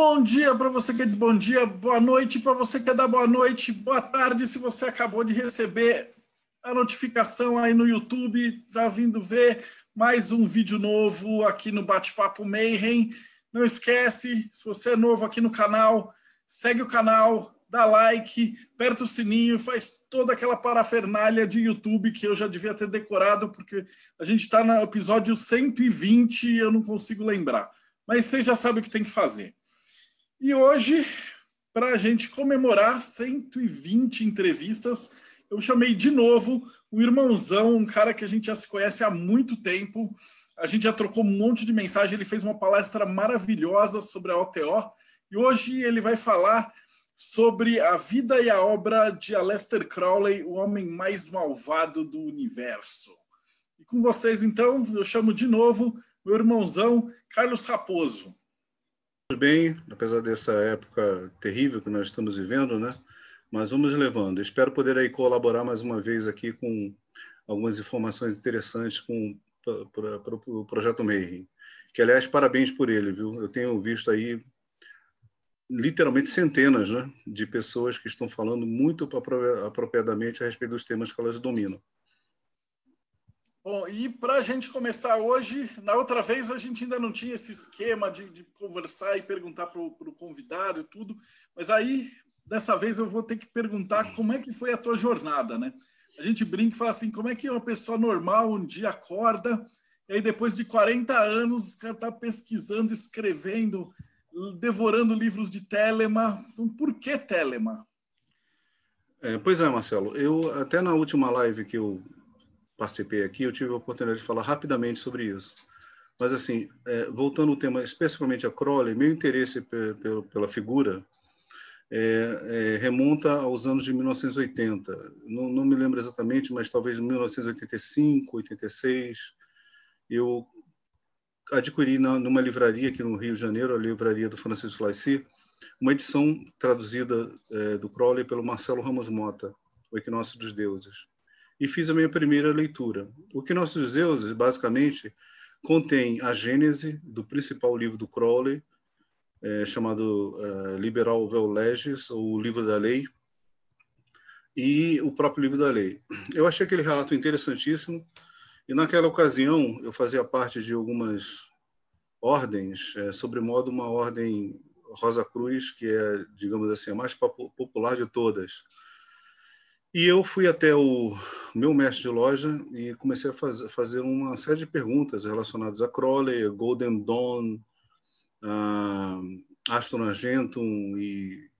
Bom dia para você que é de bom dia, boa noite para você que é da boa noite, boa tarde se você acabou de receber a notificação aí no YouTube, já vindo ver mais um vídeo novo aqui no Bate-Papo Mayhem. Não esquece, se você é novo aqui no canal, segue o canal, dá like, aperta o sininho, faz toda aquela parafernália de YouTube que eu já devia ter decorado, porque a gente está no episódio 120 e eu não consigo lembrar. Mas você já sabe o que tem que fazer. E hoje, para a gente comemorar 120 entrevistas, eu chamei de novo o irmãozão, um cara que a gente já se conhece há muito tempo. A gente já trocou um monte de mensagem. Ele fez uma palestra maravilhosa sobre a OTO e hoje ele vai falar sobre a vida e a obra de Aleister Crowley, o homem mais malvado do universo. E com vocês, então, eu chamo de novo meu irmãozão Carlos Raposo. Tudo bem, apesar dessa época terrível que nós estamos vivendo, né? Mas vamos levando. Espero poder aí colaborar mais uma vez aqui com algumas informações interessantes com para o pro projeto Meir. Que aliás parabéns por ele, viu? Eu tenho visto aí literalmente centenas, né, de pessoas que estão falando muito apropriadamente a respeito dos temas que elas dominam. Bom, e para a gente começar hoje, na outra vez a gente ainda não tinha esse esquema de, de conversar e perguntar para o convidado e tudo, mas aí dessa vez eu vou ter que perguntar como é que foi a tua jornada, né? A gente brinca e fala assim, como é que uma pessoa normal um dia acorda e aí depois de 40 anos o cara está pesquisando, escrevendo, devorando livros de Telema. Então, por que Telema? É, pois é, Marcelo. Eu até na última live que eu participei aqui, eu tive a oportunidade de falar rapidamente sobre isso. Mas, assim, é, voltando ao tema, especificamente a Crowley, meu interesse pela figura é, é, remonta aos anos de 1980. Não, não, me lembro exatamente, mas talvez 1985, 86. Eu adquiri na, numa livraria aqui no Rio de Janeiro, a livraria do Francisco Laici, uma edição traduzida é, do Crowley pelo Marcelo Ramos Mota, O Equinócio dos Deuses e fiz a minha primeira leitura. O que nossos deuses basicamente, contém a gênese do principal livro do Crowley, é, chamado é, Liberal Vel Legis, ou o Livro da Lei, e o próprio Livro da Lei. Eu achei aquele relato interessantíssimo, e naquela ocasião eu fazia parte de algumas ordens, é, sobremodo uma ordem Rosa Cruz, que é, digamos assim, a mais popular de todas, e eu fui até o meu mestre de loja e comecei a faz, fazer uma série de perguntas relacionadas a Crowley, Golden Dawn, Aston Argentum e,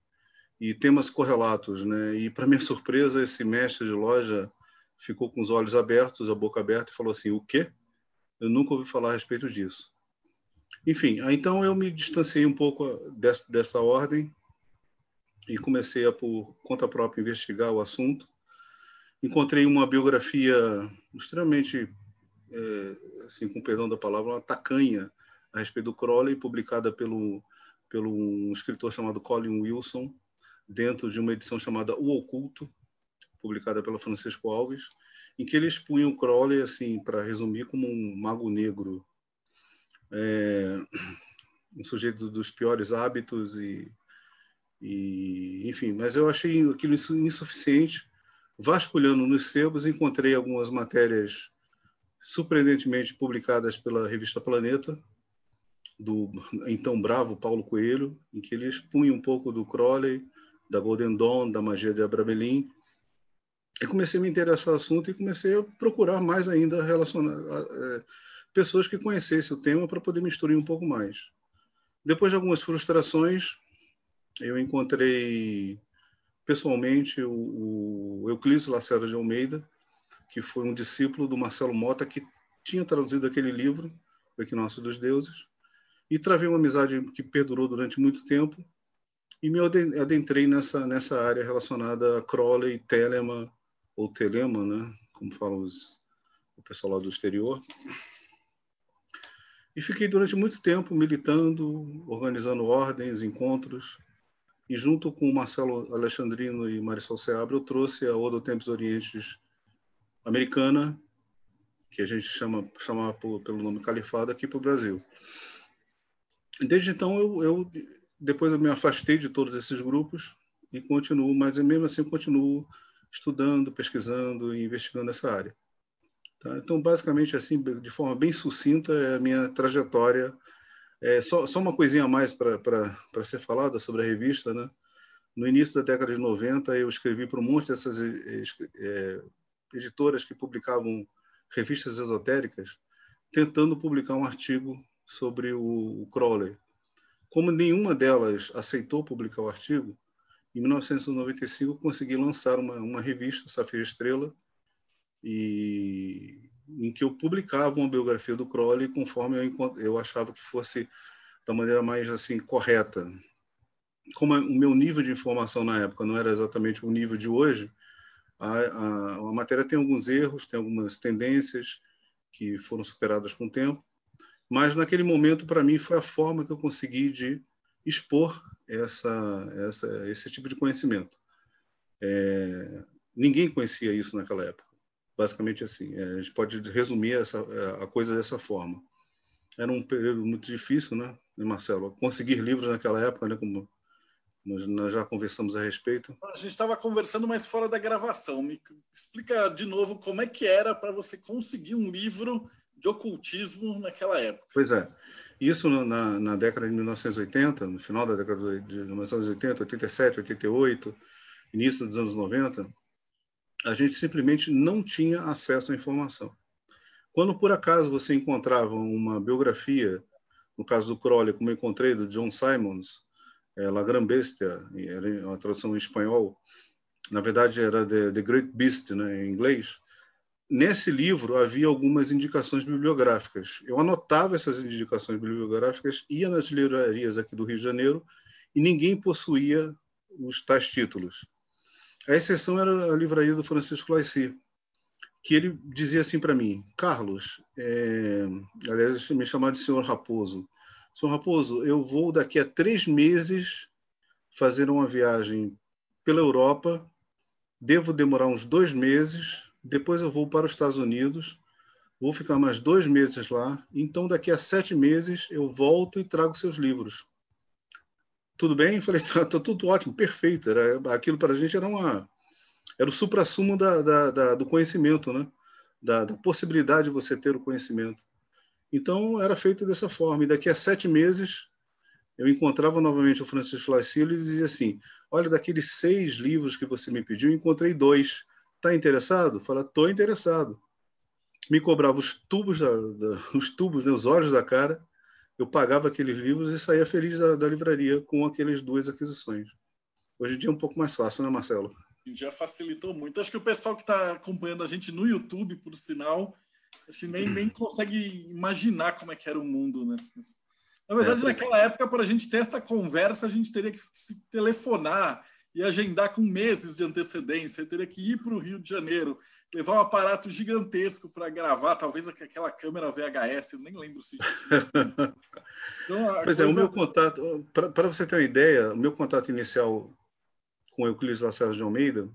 e, temas correlatos. Né? E, para minha surpresa, esse mestre de loja ficou com os olhos abertos, a boca aberta e falou assim, o quê? Eu nunca ouvi falar a respeito disso. Enfim, então eu me distanciei um pouco dessa, dessa ordem e comecei a, por conta própria, investigar o assunto. Encontrei uma biografia extremamente, é, assim, com perdão da palavra, uma tacanha a respeito do Crowley, publicada pelo, pelo um escritor chamado Colin Wilson, dentro de uma edição chamada O Oculto, publicada pela Francisco Alves, em que ele expunha o Crowley, assim, para resumir, como um mago negro, é, um sujeito dos piores hábitos e e, enfim, mas eu achei aquilo insuficiente. Vasculhando nos sebos, encontrei algumas matérias surpreendentemente publicadas pela revista Planeta, do então bravo Paulo Coelho, em que ele expunha um pouco do Crowley, da Golden Dawn, da magia de Abramelin. E comecei a me interessar no assunto e comecei a procurar mais ainda relacionar é, pessoas que conhecessem o tema para poder misturar um pouco mais. Depois de algumas frustrações, eu encontrei pessoalmente o, o Euclides Lacerda de Almeida, que foi um discípulo do Marcelo Mota, que tinha traduzido aquele livro, O Equinócio dos Deuses, e travei uma amizade que perdurou durante muito tempo, e me adentrei nessa, nessa área relacionada a Crowley, Telema, ou Telema, né? como falam os, o pessoal lá do exterior. E fiquei durante muito tempo militando, organizando ordens, encontros, e junto com o Marcelo Alexandrino e Marisol Seabra, eu trouxe a Odo Tempos Orientes americana, que a gente chama, chama por, pelo nome Califado, aqui para o Brasil. Desde então, eu, eu, depois eu me afastei de todos esses grupos e continuo, mas mesmo assim continuo estudando, pesquisando e investigando essa área. Tá? Então, basicamente, assim, de forma bem sucinta, é a minha trajetória é, só, só, uma coisinha a mais para ser falada sobre a revista. Né? No início da década de 90, eu escrevi para um monte dessas é, é, editoras que publicavam revistas esotéricas, tentando publicar um artigo sobre o, o Crowley. Como nenhuma delas aceitou publicar o artigo, em 1995 consegui lançar uma, uma revista, Safira Estrela, e em que eu publicava uma biografia do Crowley conforme eu, eu achava que fosse da maneira mais assim correta. Como o meu nível de informação na época não era exatamente o nível de hoje, a, a, a matéria tem alguns erros, tem algumas tendências que foram superadas com o tempo, mas naquele momento para mim foi a forma que eu consegui de expor essa, essa, esse tipo de conhecimento. É, ninguém conhecia isso naquela época. Basicamente assim, é, a gente pode resumir essa, é, a coisa dessa forma. Era um período muito difícil, né, né Marcelo? Conseguir livros naquela época, né, como nós, já conversamos a respeito. A gente estava conversando, mas fora da gravação. Me explica de novo como é que era para você conseguir um livro de ocultismo naquela época. Pois é. Isso na, na, década de 1980, no final da década de 1980, 87, 88, início dos anos 90, a gente simplesmente não tinha acesso à informação. Quando por acaso você encontrava uma biografia, no caso do Crowley, como eu encontrei, do John Simons, é, La Gran Bestia, era uma tradução em espanhol, na verdade era The, The Great Beast, né, em inglês, nesse livro havia algumas indicações bibliográficas. Eu anotava essas indicações bibliográficas, ia nas livrarias aqui do Rio de Janeiro, e ninguém possuía os tais títulos. A exceção era a livraria do Francisco Laici, que ele dizia assim para mim, Carlos, é... aliás, me chamava de senhor Raposo. Senhor Raposo, eu vou daqui a três meses fazer uma viagem pela Europa, devo demorar uns dois meses, depois eu vou para os Estados Unidos, vou ficar mais dois meses lá, então daqui a sete meses eu volto e trago seus livros tudo bem? Eu falei, tá, tá tudo ótimo, perfeito. Era, aquilo para a gente era uma era o suprassumo da, da, da, do conhecimento, né? Da, da, possibilidade de você ter o conhecimento. Então, era feito dessa forma. E daqui a sete meses, eu encontrava novamente o Francisco Lacilio e dizia assim, olha, daqueles seis livros que você me pediu, encontrei dois. Está interessado? Fala, estou interessado. Me cobrava os tubos, da, os tubos, né, os olhos da cara, eu pagava aqueles livros e saía feliz da, da livraria com aquelas duas aquisições. Hoje em dia é um pouco mais fácil, né, Marcelo? Já facilitou muito. Acho que o pessoal que está acompanhando a gente no YouTube, por sinal, acho que nem, nem consegue imaginar como é que era o mundo, né? Na verdade, é, naquela época, para a gente ter essa conversa, a gente teria que se telefonar, e agendar com meses de antecedência. Eu teria que ir para o Rio de Janeiro, levar um aparato gigantesco para gravar, talvez aquela câmera VHS, eu nem lembro se tinha. Então, pois coisa... é, o meu contato, para você ter uma ideia, o meu contato inicial com Euclides Lacerda de Almeida,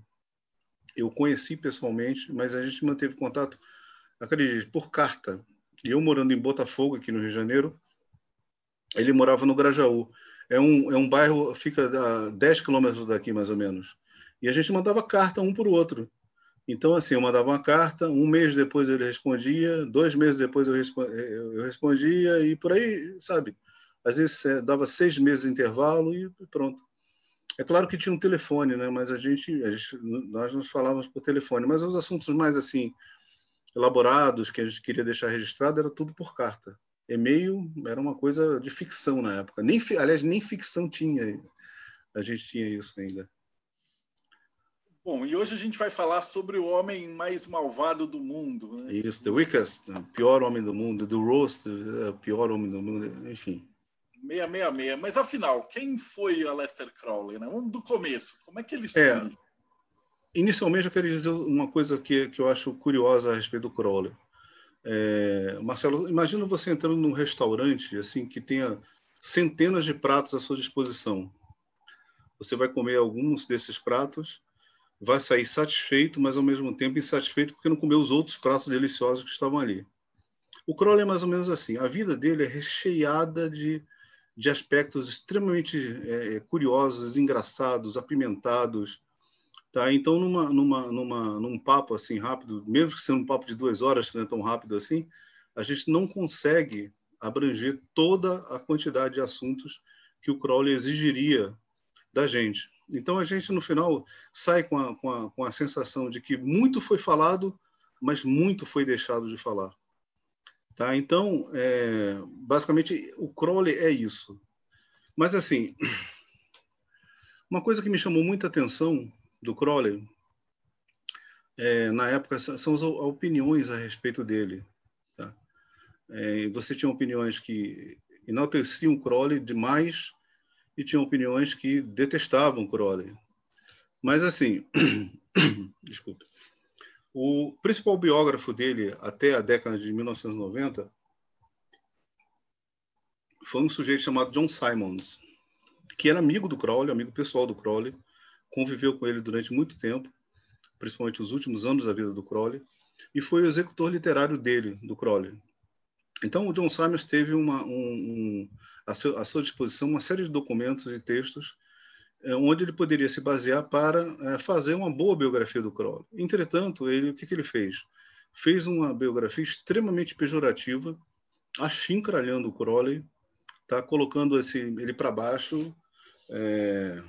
eu conheci pessoalmente, mas a gente manteve contato, acredite, por carta. E eu morando em Botafogo, aqui no Rio de Janeiro, ele morava no Grajaú. É um, é um bairro, fica a 10 quilômetros daqui, mais ou menos. E a gente mandava carta um para o outro. Então, assim, eu mandava uma carta, um mês depois ele respondia, dois meses depois eu eh, respondia, e por aí, sabe? Às vezes é, dava seis meses de intervalo e pronto. É claro que tinha um telefone, né? Mas a gente, a gente, nós nos falávamos por telefone. Mas os assuntos mais assim elaborados que a gente queria deixar registrado era tudo por carta e-mail era uma coisa de ficção na época. Nem, aliás, nem ficção tinha. A gente tinha isso ainda. Bom, e hoje a gente vai falar sobre o homem mais malvado do mundo. Né? Isso, The Weakest, pior homem do mundo, The Roast, pior homem do mundo, enfim. 666. Mas afinal, quem foi a Lester Crowley? Né? Vamos do começo. Como é que ele é. surgiu? É, inicialmente eu queria dizer uma coisa que, que eu acho curiosa a respeito do Crowley. É, Marcelo, imagina você entrando num restaurante assim que tenha centenas de pratos à sua disposição. Você vai comer alguns desses pratos, vai sair satisfeito, mas ao mesmo tempo insatisfeito porque não comeu os outros pratos deliciosos que estavam ali. O Crowley é mais ou menos assim. A vida dele é recheada de, de aspectos extremamente é, curiosos, engraçados, apimentados, Tá? Então, numa, numa, numa, num papo assim rápido, mesmo que seja um papo de duas horas, que não é tão rápido assim, a gente não consegue abranger toda a quantidade de assuntos que o crawler exigiria da gente. Então, a gente, no final, sai com a, com a, com a sensação de que muito foi falado, mas muito foi deixado de falar. Tá? Então, é, basicamente, o crawler é isso. Mas, assim, uma coisa que me chamou muita atenção do Crowley, é, na época, são as opiniões a respeito dele. Tá? É, você tinha opiniões que enalteciam Crowley demais e tinha opiniões que detestavam Crowley. Mas, assim, desculpe. O principal biógrafo dele até a década de 1990 foi um sujeito chamado John Simons, que era amigo do Crowley, amigo pessoal do Crowley, conviveu com ele durante muito tempo, principalmente os últimos anos da vida do Crowley, e foi o executor literário dele, do Crowley. Então, o John Simons teve uma, um, um, à, seu, sua disposição uma série de documentos e textos eh, onde ele poderia se basear para eh, fazer uma boa biografia do Crowley. Entretanto, ele, o que, que ele fez? Fez uma biografia extremamente pejorativa, achincralhando o Crowley, tá? colocando esse, ele para baixo, é,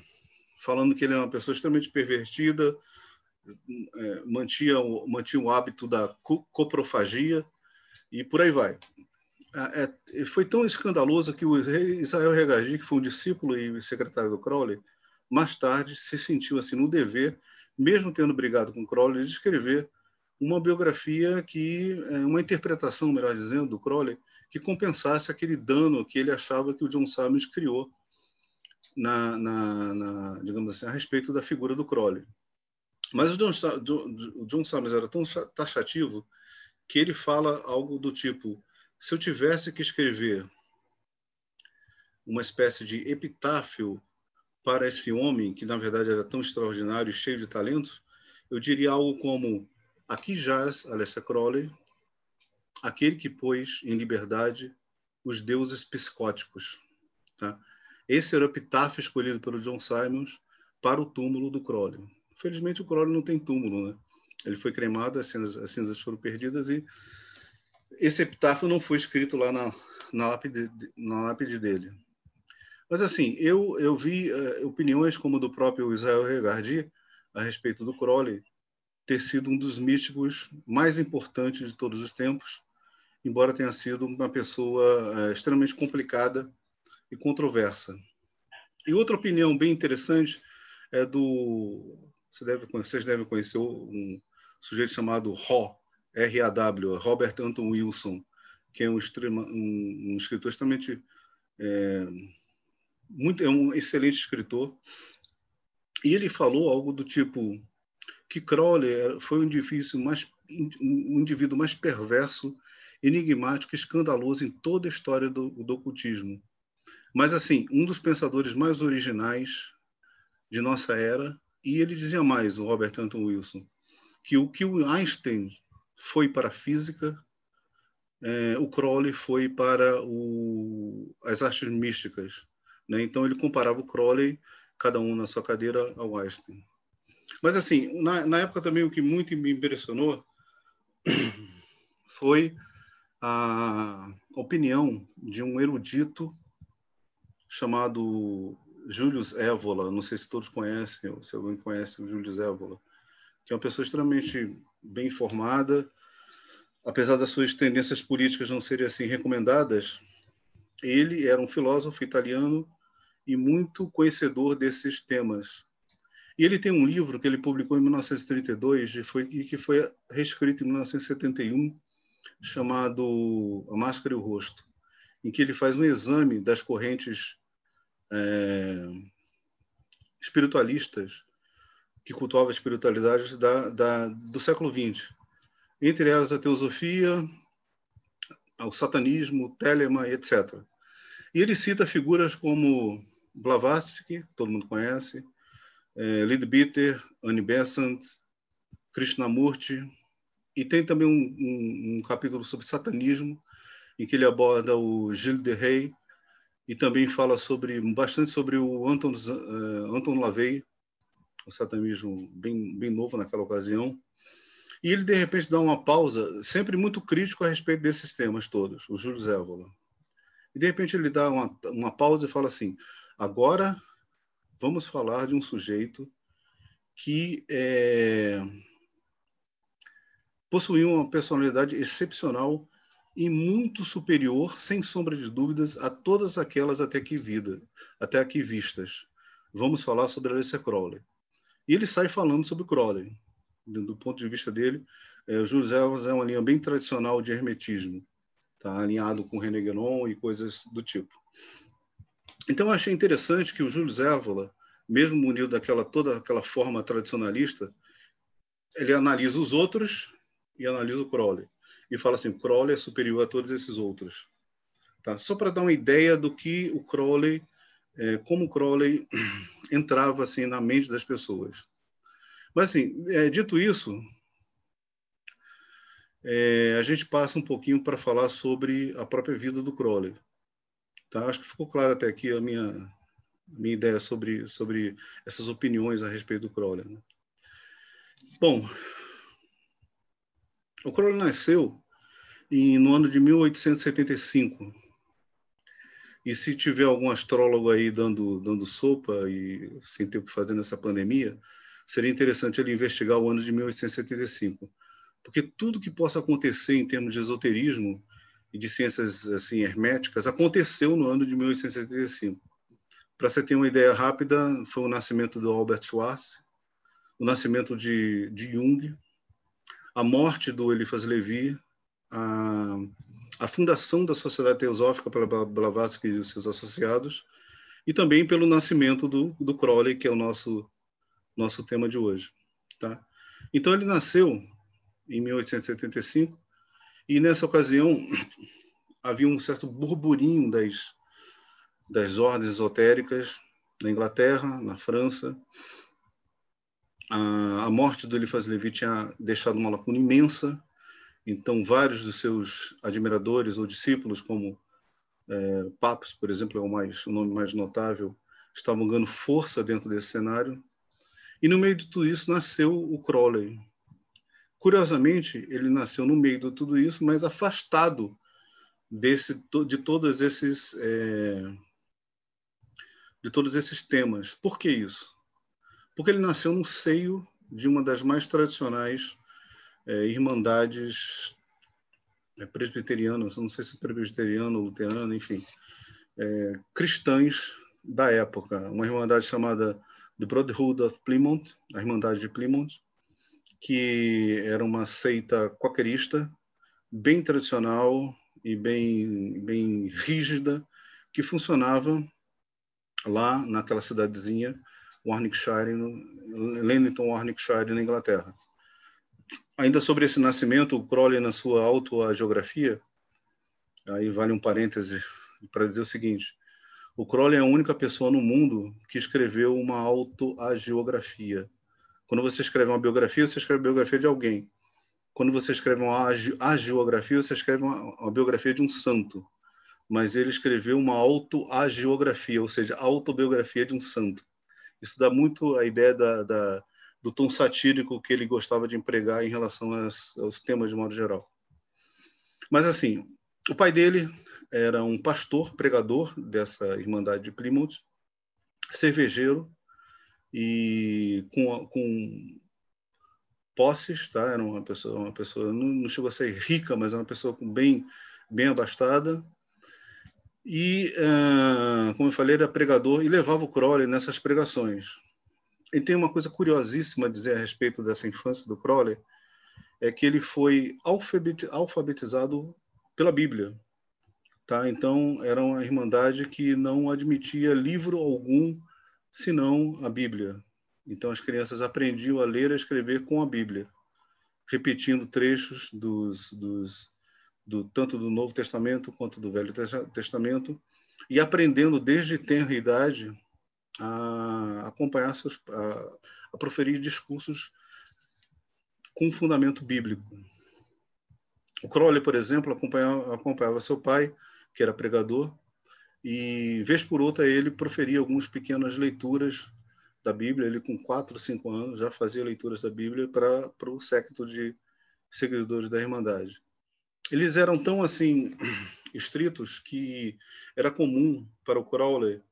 falando que ele é uma pessoa extremamente pervertida, é, mantinha, mantinha o hábito da coprofagia e por aí vai. É, é, foi tão escandaloso que o rei Israel Regagi, que foi um discípulo e secretário do Crowley, mais tarde se sentiu assim no dever, mesmo tendo brigado com Crowley, de escrever uma biografia que é, uma interpretação, melhor dizendo, do Crowley, que compensasse aquele dano que ele achava que o John Sammons criou na, na, na, digamos assim, a respeito da figura do Crowley. Mas o John, o John Summers era tão taxativo que ele fala algo do tipo: se eu tivesse que escrever uma espécie de epitáfio para esse homem, que na verdade era tão extraordinário e cheio de talento, eu diria algo como: Aqui jaz Alessia Crowley, aquele que pôs em liberdade os deuses psicóticos. Tá? Esse era o epitáfio escolhido pelo John Simons para o túmulo do Crowley. Felizmente, o Crowley não tem túmulo, né? Ele foi cremado, as cinzas, as cinzas foram perdidas e esse epitáfio não foi escrito lá na, na, lápide, na lápide dele. Mas, assim, eu, eu vi uh, opiniões como do próprio Israel Regardi a respeito do Crowley ter sido um dos místicos mais importantes de todos os tempos, embora tenha sido uma pessoa uh, extremamente complicada e controversa. E outra opinião bem interessante é do. Você deve vocês devem conhecer um sujeito chamado Raw, R-A-W, Robert Anton Wilson, que é um, extrema, um, um escritor extremamente. É, muito, é um excelente escritor. E ele falou algo do tipo que Crowley foi um edifício mais um indivíduo mais perverso, enigmático, escandaloso em toda a história do, do ocultismo. Mas, assim, um dos pensadores mais originais de nossa era, e ele dizia mais, o Robert Anton Wilson, que o que o Einstein foi para a física, é, o Crowley foi para o, as artes místicas. Né? Então, ele comparava o Crowley, cada um na sua cadeira, ao Einstein. Mas, assim, na, na época também o que muito me impressionou foi a opinião de um erudito chamado Julius Evola, não sei se todos conhecem, ou se alguém conhece o Julius Evola, que é uma pessoa extremamente bem informada, apesar das suas tendências políticas não serem assim recomendadas, ele era um filósofo italiano e muito conhecedor desses temas. E ele tem um livro que ele publicou em 1932 e, foi, e que foi reescrito em 1971, chamado A Máscara e o Rosto em que ele faz um exame das correntes é, espiritualistas que cultuavam a espiritualidade da, da, do século XX. Entre elas a teosofia, o satanismo, Telemann, etc. E ele cita figuras como Blavatsky, todo mundo conhece, é, Leadbeater, Annie Besant, Krishnamurti, e tem também um, um, um capítulo sobre satanismo, em que ele aborda o Gilles de Rey e também fala sobre bastante sobre o Anton, uh, Anton LaVey, o satanismo bem, bem novo naquela ocasião. E ele, de repente, dá uma pausa, sempre muito crítico a respeito desses temas todos, o Júlio Zévola. E, de repente, ele dá uma, uma pausa e fala assim: agora vamos falar de um sujeito que é, eh, possuía uma personalidade excepcional e muito superior, sem sombra de dúvidas, a todas aquelas até aqui, vida, até aqui vistas. Vamos falar sobre Alistair Crowley. E ele sai falando sobre Crowley. Do ponto de vista dele, é, Jules é uma linha bem tradicional de hermetismo, tá? alinhado com René Guénon e coisas do tipo. Então, eu achei interessante que o Júlio Évola, mesmo munido daquela toda aquela forma tradicionalista, ele analisa os outros e analisa o Crowley e fala assim: Crowley é superior a todos esses outros. Tá? Só para dar uma ideia do que o Crowley, é, como o Crowley entrava assim na mente das pessoas. Mas assim, é, dito isso, é, a gente passa um pouquinho para falar sobre a própria vida do Crowley. Tá? Acho que ficou claro até aqui a minha, minha ideia sobre, sobre essas opiniões a respeito do Crowley. Né? Bom, o Crowley nasceu em, no ano de 1875. E se tiver algum astrólogo aí dando, dando sopa e sem ter o que fazer nessa pandemia, seria interessante ele investigar o ano de 1875. Porque tudo que possa acontecer em termos de esoterismo e de ciências assim herméticas aconteceu no ano de 1875. Para você ter uma ideia rápida, foi o nascimento do Albert Schwarz, o nascimento de, de Jung, a morte do Eliphas Levi, a, a fundação da Sociedade Teosófica pela Blavatsky e seus associados, e também pelo nascimento do, do Crowley, que é o nosso, nosso tema de hoje. Tá? Então, ele nasceu em 1875, e nessa ocasião havia um certo burburinho das, das ordens esotéricas na Inglaterra, na França, a, a morte do Eliphas Levi tinha deixado uma lacuna imensa, então vários dos seus admiradores ou discípulos, como é, Papos, por exemplo, é o, mais, o nome mais notável, estavam ganhando força dentro desse cenário. E no meio de tudo isso nasceu o Crowley. Curiosamente, ele nasceu no meio de tudo isso, mas afastado desse de todos esses é, de todos esses temas. Por que isso? porque ele nasceu no seio de uma das mais tradicionais é, irmandades é, presbiterianas, não sei se é presbiteriana ou luterana, enfim, é, cristãs da época. Uma irmandade chamada The Brotherhood of Plymouth, a Irmandade de Plymouth, que era uma seita quaquerista, bem tradicional e bem, bem rígida, que funcionava lá naquela cidadezinha Warwickshire, no, Lenton Warwickshire, na Inglaterra. Ainda sobre esse nascimento, o Crowley, na sua autogeografia, aí vale um parêntese para dizer o seguinte, o Crowley é a única pessoa no mundo que escreveu uma autoagiografia. Quando você escreve uma biografia, você escreve a biografia de alguém. Quando você escreve uma agiografia, você escreve uma, uma biografia de um santo mas ele escreveu uma autoagiografia, ou seja, autobiografia de um santo. Isso dá muito a ideia da, da, do tom satírico que ele gostava de empregar em relação às, aos temas de modo geral. Mas, assim, o pai dele era um pastor, pregador dessa Irmandade de Plymouth, cervejeiro e com, com posses, tá? Era uma pessoa, uma pessoa não, não chegou a ser rica, mas era uma pessoa bem bem abastada e, uh, como eu falei, era pregador e levava o Crowley nessas pregações. E tem uma coisa curiosíssima a dizer a respeito dessa infância do Crowley, é que ele foi alfabetizado pela Bíblia. Tá? Então, era uma irmandade que não admitia livro algum senão a Bíblia. Então, as crianças aprendiam a ler e a escrever com a Bíblia, repetindo trechos dos, dos do, tanto do Novo Testamento quanto do Velho Testamento, e aprendendo desde tenra idade a acompanhar seus, a, a proferir discursos com fundamento bíblico. O Crowley, por exemplo, acompanhava, acompanhava seu pai, que era pregador, e vez por outra ele proferia algumas pequenas leituras da Bíblia. Ele, com quatro, cinco anos, já fazia leituras da Bíblia para o séquito de seguidores da Irmandade eles eram tão assim estritos que era comum para o Crowley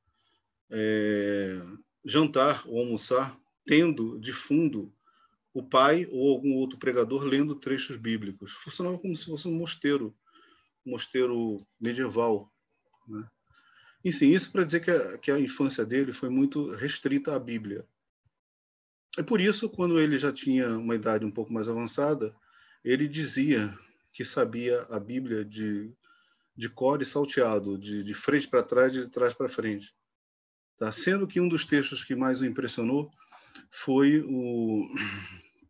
é, jantar ou almoçar tendo de fundo o pai ou algum outro pregador lendo trechos bíblicos. Funcionava como se fosse um mosteiro, um mosteiro medieval. Né? sim isso para dizer que a, que a infância dele foi muito restrita à Bíblia. É por isso, quando ele já tinha uma idade um pouco mais avançada, ele dizia que sabia a Bíblia de, de e salteado, de, de frente para trás, de trás para frente. Tá? Sendo que um dos textos que mais o impressionou foi o,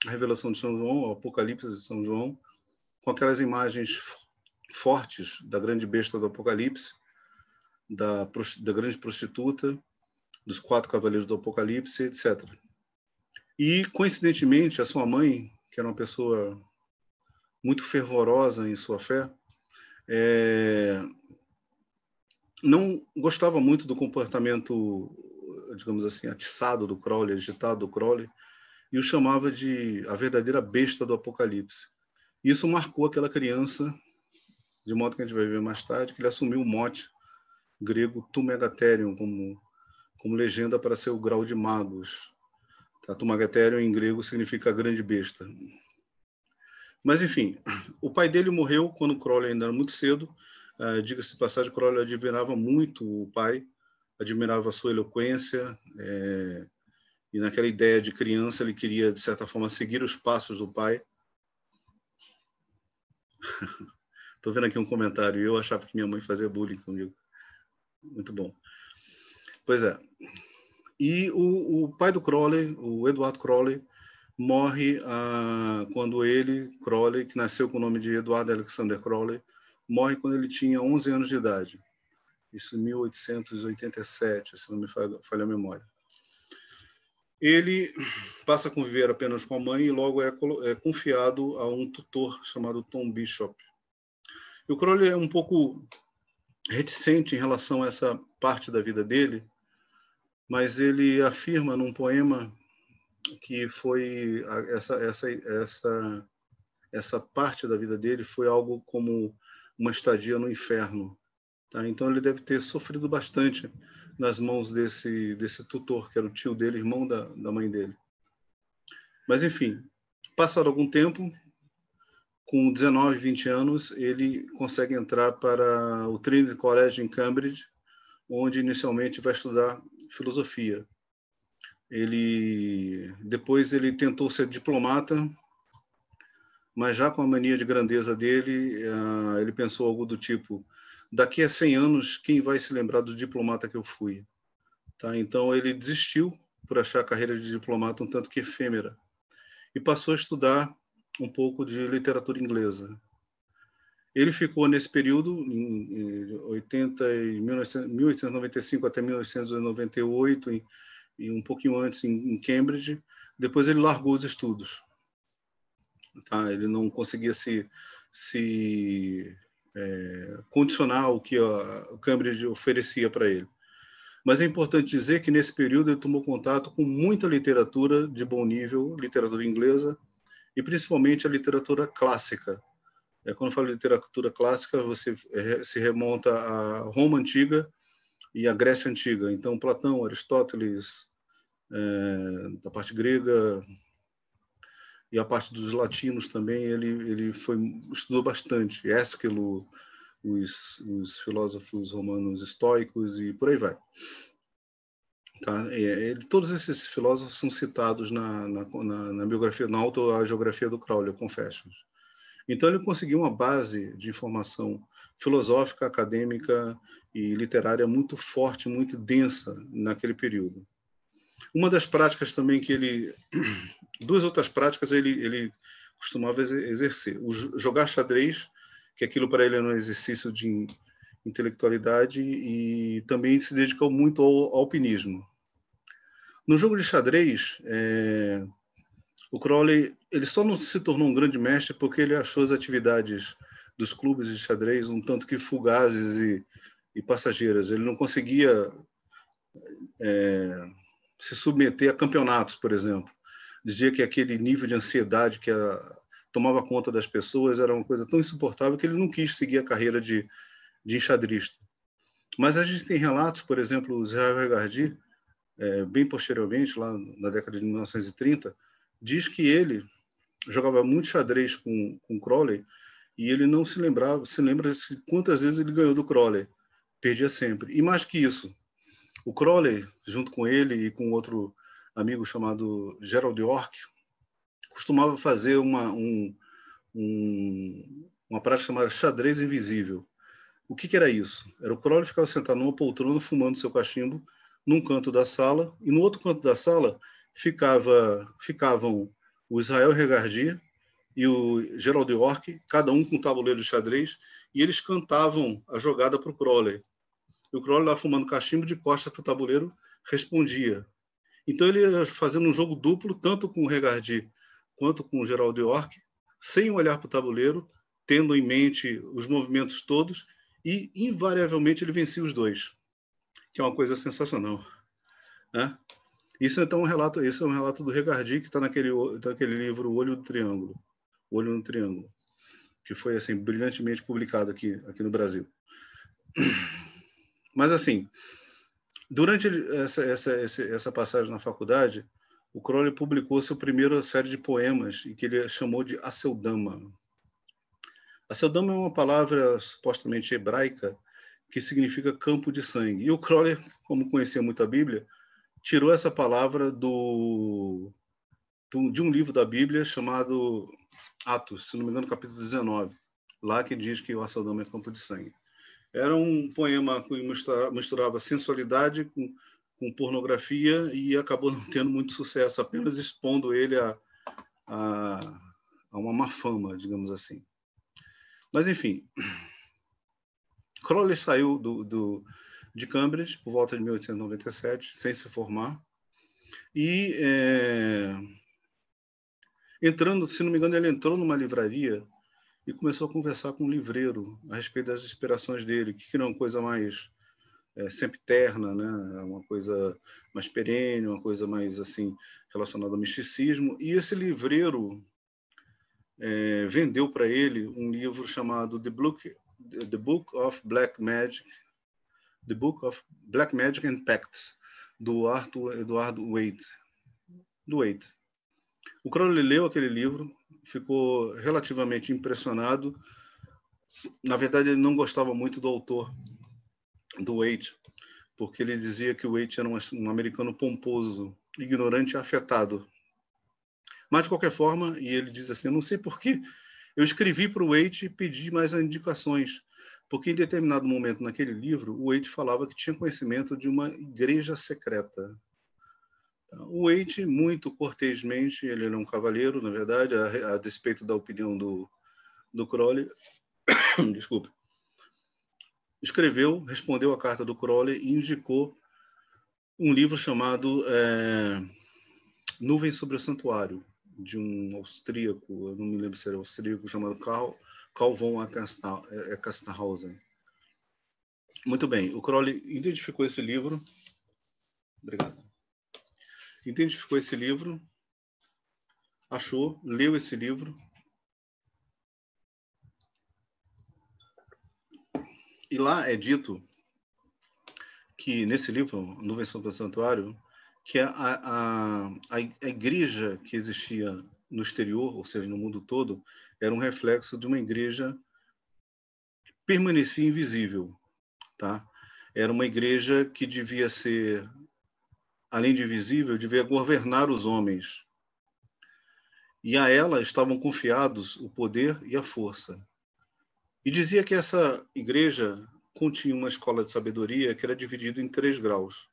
a revelação de São João, o Apocalipse de São João, com aquelas imagens fortes da grande besta do Apocalipse, da, da grande prostituta, dos quatro cavaleiros do Apocalipse, etc. E, coincidentemente, a sua mãe, que era uma pessoa muito fervorosa em sua fé, é, não gostava muito do comportamento, digamos assim, atiçado do Crowley, agitado do Crowley, e o chamava de a verdadeira besta do Apocalipse. Isso marcou aquela criança, de modo que a gente vai ver mais tarde, que ele assumiu o mote grego Tumegaterion como, como legenda para ser o grau de magos. Tá? Tumegaterion em grego significa grande besta. Mas, enfim, o pai dele morreu quando Crowley ainda era muito cedo. Uh, Diga-se passagem, Crowley admirava muito o pai, admirava a sua eloquência, é, e naquela ideia de criança ele queria, de certa forma, seguir os passos do pai. Estou vendo aqui um comentário, eu achava que minha mãe fazia bullying comigo. Muito bom. Pois é. E o, o pai do Crowley, o Eduardo Crowley, morre ah, quando ele, Crowley, que nasceu com o nome de Eduardo Alexander Crowley, morre quando ele tinha 11 anos de idade. Isso em 1887, se não me falha, a memória. Ele passa a conviver apenas com a mãe e logo é, é confiado a um tutor chamado Tom Bishop. E o Crowley é um pouco reticente em relação a essa parte da vida dele, mas ele afirma num poema que foi essa essa essa essa parte da vida dele foi algo como uma estadia no inferno. Tá? Então ele deve ter sofrido bastante nas mãos desse desse tutor que era o tio dele, irmão da, da mãe dele. Mas enfim, passado algum tempo, com 19, 20 anos, ele consegue entrar para o Trinity College em Cambridge, onde inicialmente vai estudar filosofia. Ele depois ele tentou ser diplomata, mas já com a mania de grandeza dele, uh, ele pensou algo do tipo: daqui a 100 anos quem vai se lembrar do diplomata que eu fui? Tá? Então ele desistiu por achar a carreira de diplomata um tanto que efêmera e passou a estudar um pouco de literatura inglesa. Ele ficou nesse período, em, 80, 1995 até 1998, em e um pouquinho antes em, Cambridge. Depois ele largou os estudos. Tá? Ele não conseguia se, se é, condicionar o que o Cambridge oferecia para ele. Mas é importante dizer que nesse período ele tomou contato com muita literatura de bom nível, literatura inglesa, e principalmente a literatura clássica. É, quando eu falo literatura clássica, você se remonta à Roma Antiga e a Grécia Antiga. Então, Platão, Aristóteles, é, da parte grega e a parte dos latinos também, ele, ele foi, estudou bastante. Ésquilo, os, os filósofos romanos estoicos e por aí vai. Tá? É, ele, todos esses filósofos são citados na, na, na, na biografia, na autogeografia do Crowley, confesso. Então, ele conseguiu uma base de informação filosófica, acadêmica e literária muito forte, muito densa naquele período. Uma das práticas também que ele. Duas outras práticas ele, ele costumava exercer. O jogar xadrez, que aquilo para ele era um exercício de intelectualidade, e também se dedicou muito ao alpinismo. No jogo de xadrez, é, o Crowley ele só não se tornou um grande mestre porque ele achou as atividades dos clubes de xadrez um tanto que fugazes e, e passageiras. Ele não conseguia é, se submeter a campeonatos, por exemplo. Dizia que aquele nível de ansiedade que a, tomava conta das pessoas era uma coisa tão insuportável que ele não quis seguir a carreira de, de enxadrista. Mas a gente tem relatos, por exemplo, o Zé Regardi, é, bem posteriormente, lá na década de 1930, diz que ele jogava muito xadrez com, com Crowley, e ele não se lembrava, se lembra quantas vezes ele ganhou do Crowley. Perdia sempre. E mais que isso, o Crowley, junto com ele e com outro amigo chamado Gerald York, costumava fazer uma, um, um, uma prática chamada xadrez invisível. O que, que era isso? Era o Crowley ficava sentado numa poltrona fumando seu cachimbo num canto da sala e no outro canto da sala ficava ficavam o Israel Regardi, e o Gerald York, cada um com um tabuleiro de xadrez, e eles cantavam a jogada para o Crowley. E o Crowley lá fumando cachimbo de costas para o tabuleiro respondia. Então ele ia fazendo um jogo duplo, tanto com o Regardi quanto com o Gerald York, sem olhar para o tabuleiro, tendo em mente os movimentos todos, e invariavelmente ele vencia os dois, que é uma coisa sensacional. Né? Isso então é um relato, esse é um relato do Regardi que está naquele, naquele livro Olho do Triângulo. Olho no Triângulo, que foi assim brilhantemente publicado aqui, aqui no Brasil. Mas assim, durante essa, essa, essa passagem na faculdade, o Crowley publicou seu primeiro série de poemas e que ele chamou de Aceldama. Aceldama é uma palavra supostamente hebraica que significa campo de sangue. E o Crowley, como conhecia muito a Bíblia, tirou essa palavra do, do de um livro da Bíblia chamado Atos, se não me engano, capítulo 19, lá que diz que o Assadão é campo de sangue. Era um poema que misturava sensualidade com, com pornografia e acabou não tendo muito sucesso, apenas expondo ele a, a, a uma má fama, digamos assim. Mas, enfim, Crowley saiu do, do, de Cambridge por volta de 1897, sem se formar, e é, entrando, se não me engano, ele entrou numa livraria e começou a conversar com um livreiro a respeito das inspirações dele, que era é uma coisa mais é, sempre terna, né? É uma coisa mais perene, uma coisa mais assim relacionada ao misticismo. E esse livreiro é, vendeu para ele um livro chamado The Book, The Book of Black Magic, The Book of Black Magic and Pacts, do Arthur Eduardo Wade, Do Waite. O Crowley leu aquele livro, ficou relativamente impressionado. Na verdade, ele não gostava muito do autor, do Wade, porque ele dizia que o Wade era um, um americano pomposo, ignorante e afetado. Mas, de qualquer forma, e ele diz assim, não sei porquê, eu escrevi para o Wade e pedi mais indicações, porque em determinado momento naquele livro, o Wade falava que tinha conhecimento de uma igreja secreta. O Wade, muito cortesmente, ele era é um cavalheiro, na verdade, a, a despeito da opinião do, do Crowley, desculpe, escreveu, respondeu à carta do Crowley e indicou um livro chamado é, Nuvens sobre o Santuário, de um austríaco, eu não me lembro se era austríaco, chamado Karl, Karl von Kastenhausen. É, é muito bem, o Crowley identificou esse livro. Obrigado identificou esse livro, achou, leu esse livro e lá é dito que nesse livro, no Versão do Santuário, que a, a, a, igreja que existia no exterior, ou seja, no mundo todo, era um reflexo de uma igreja que permanecia invisível, tá? Era uma igreja que devia ser além de visível, devia governar os homens. E a ela estavam confiados o poder e a força. E dizia que essa igreja continha uma escola de sabedoria que era dividida em três graus.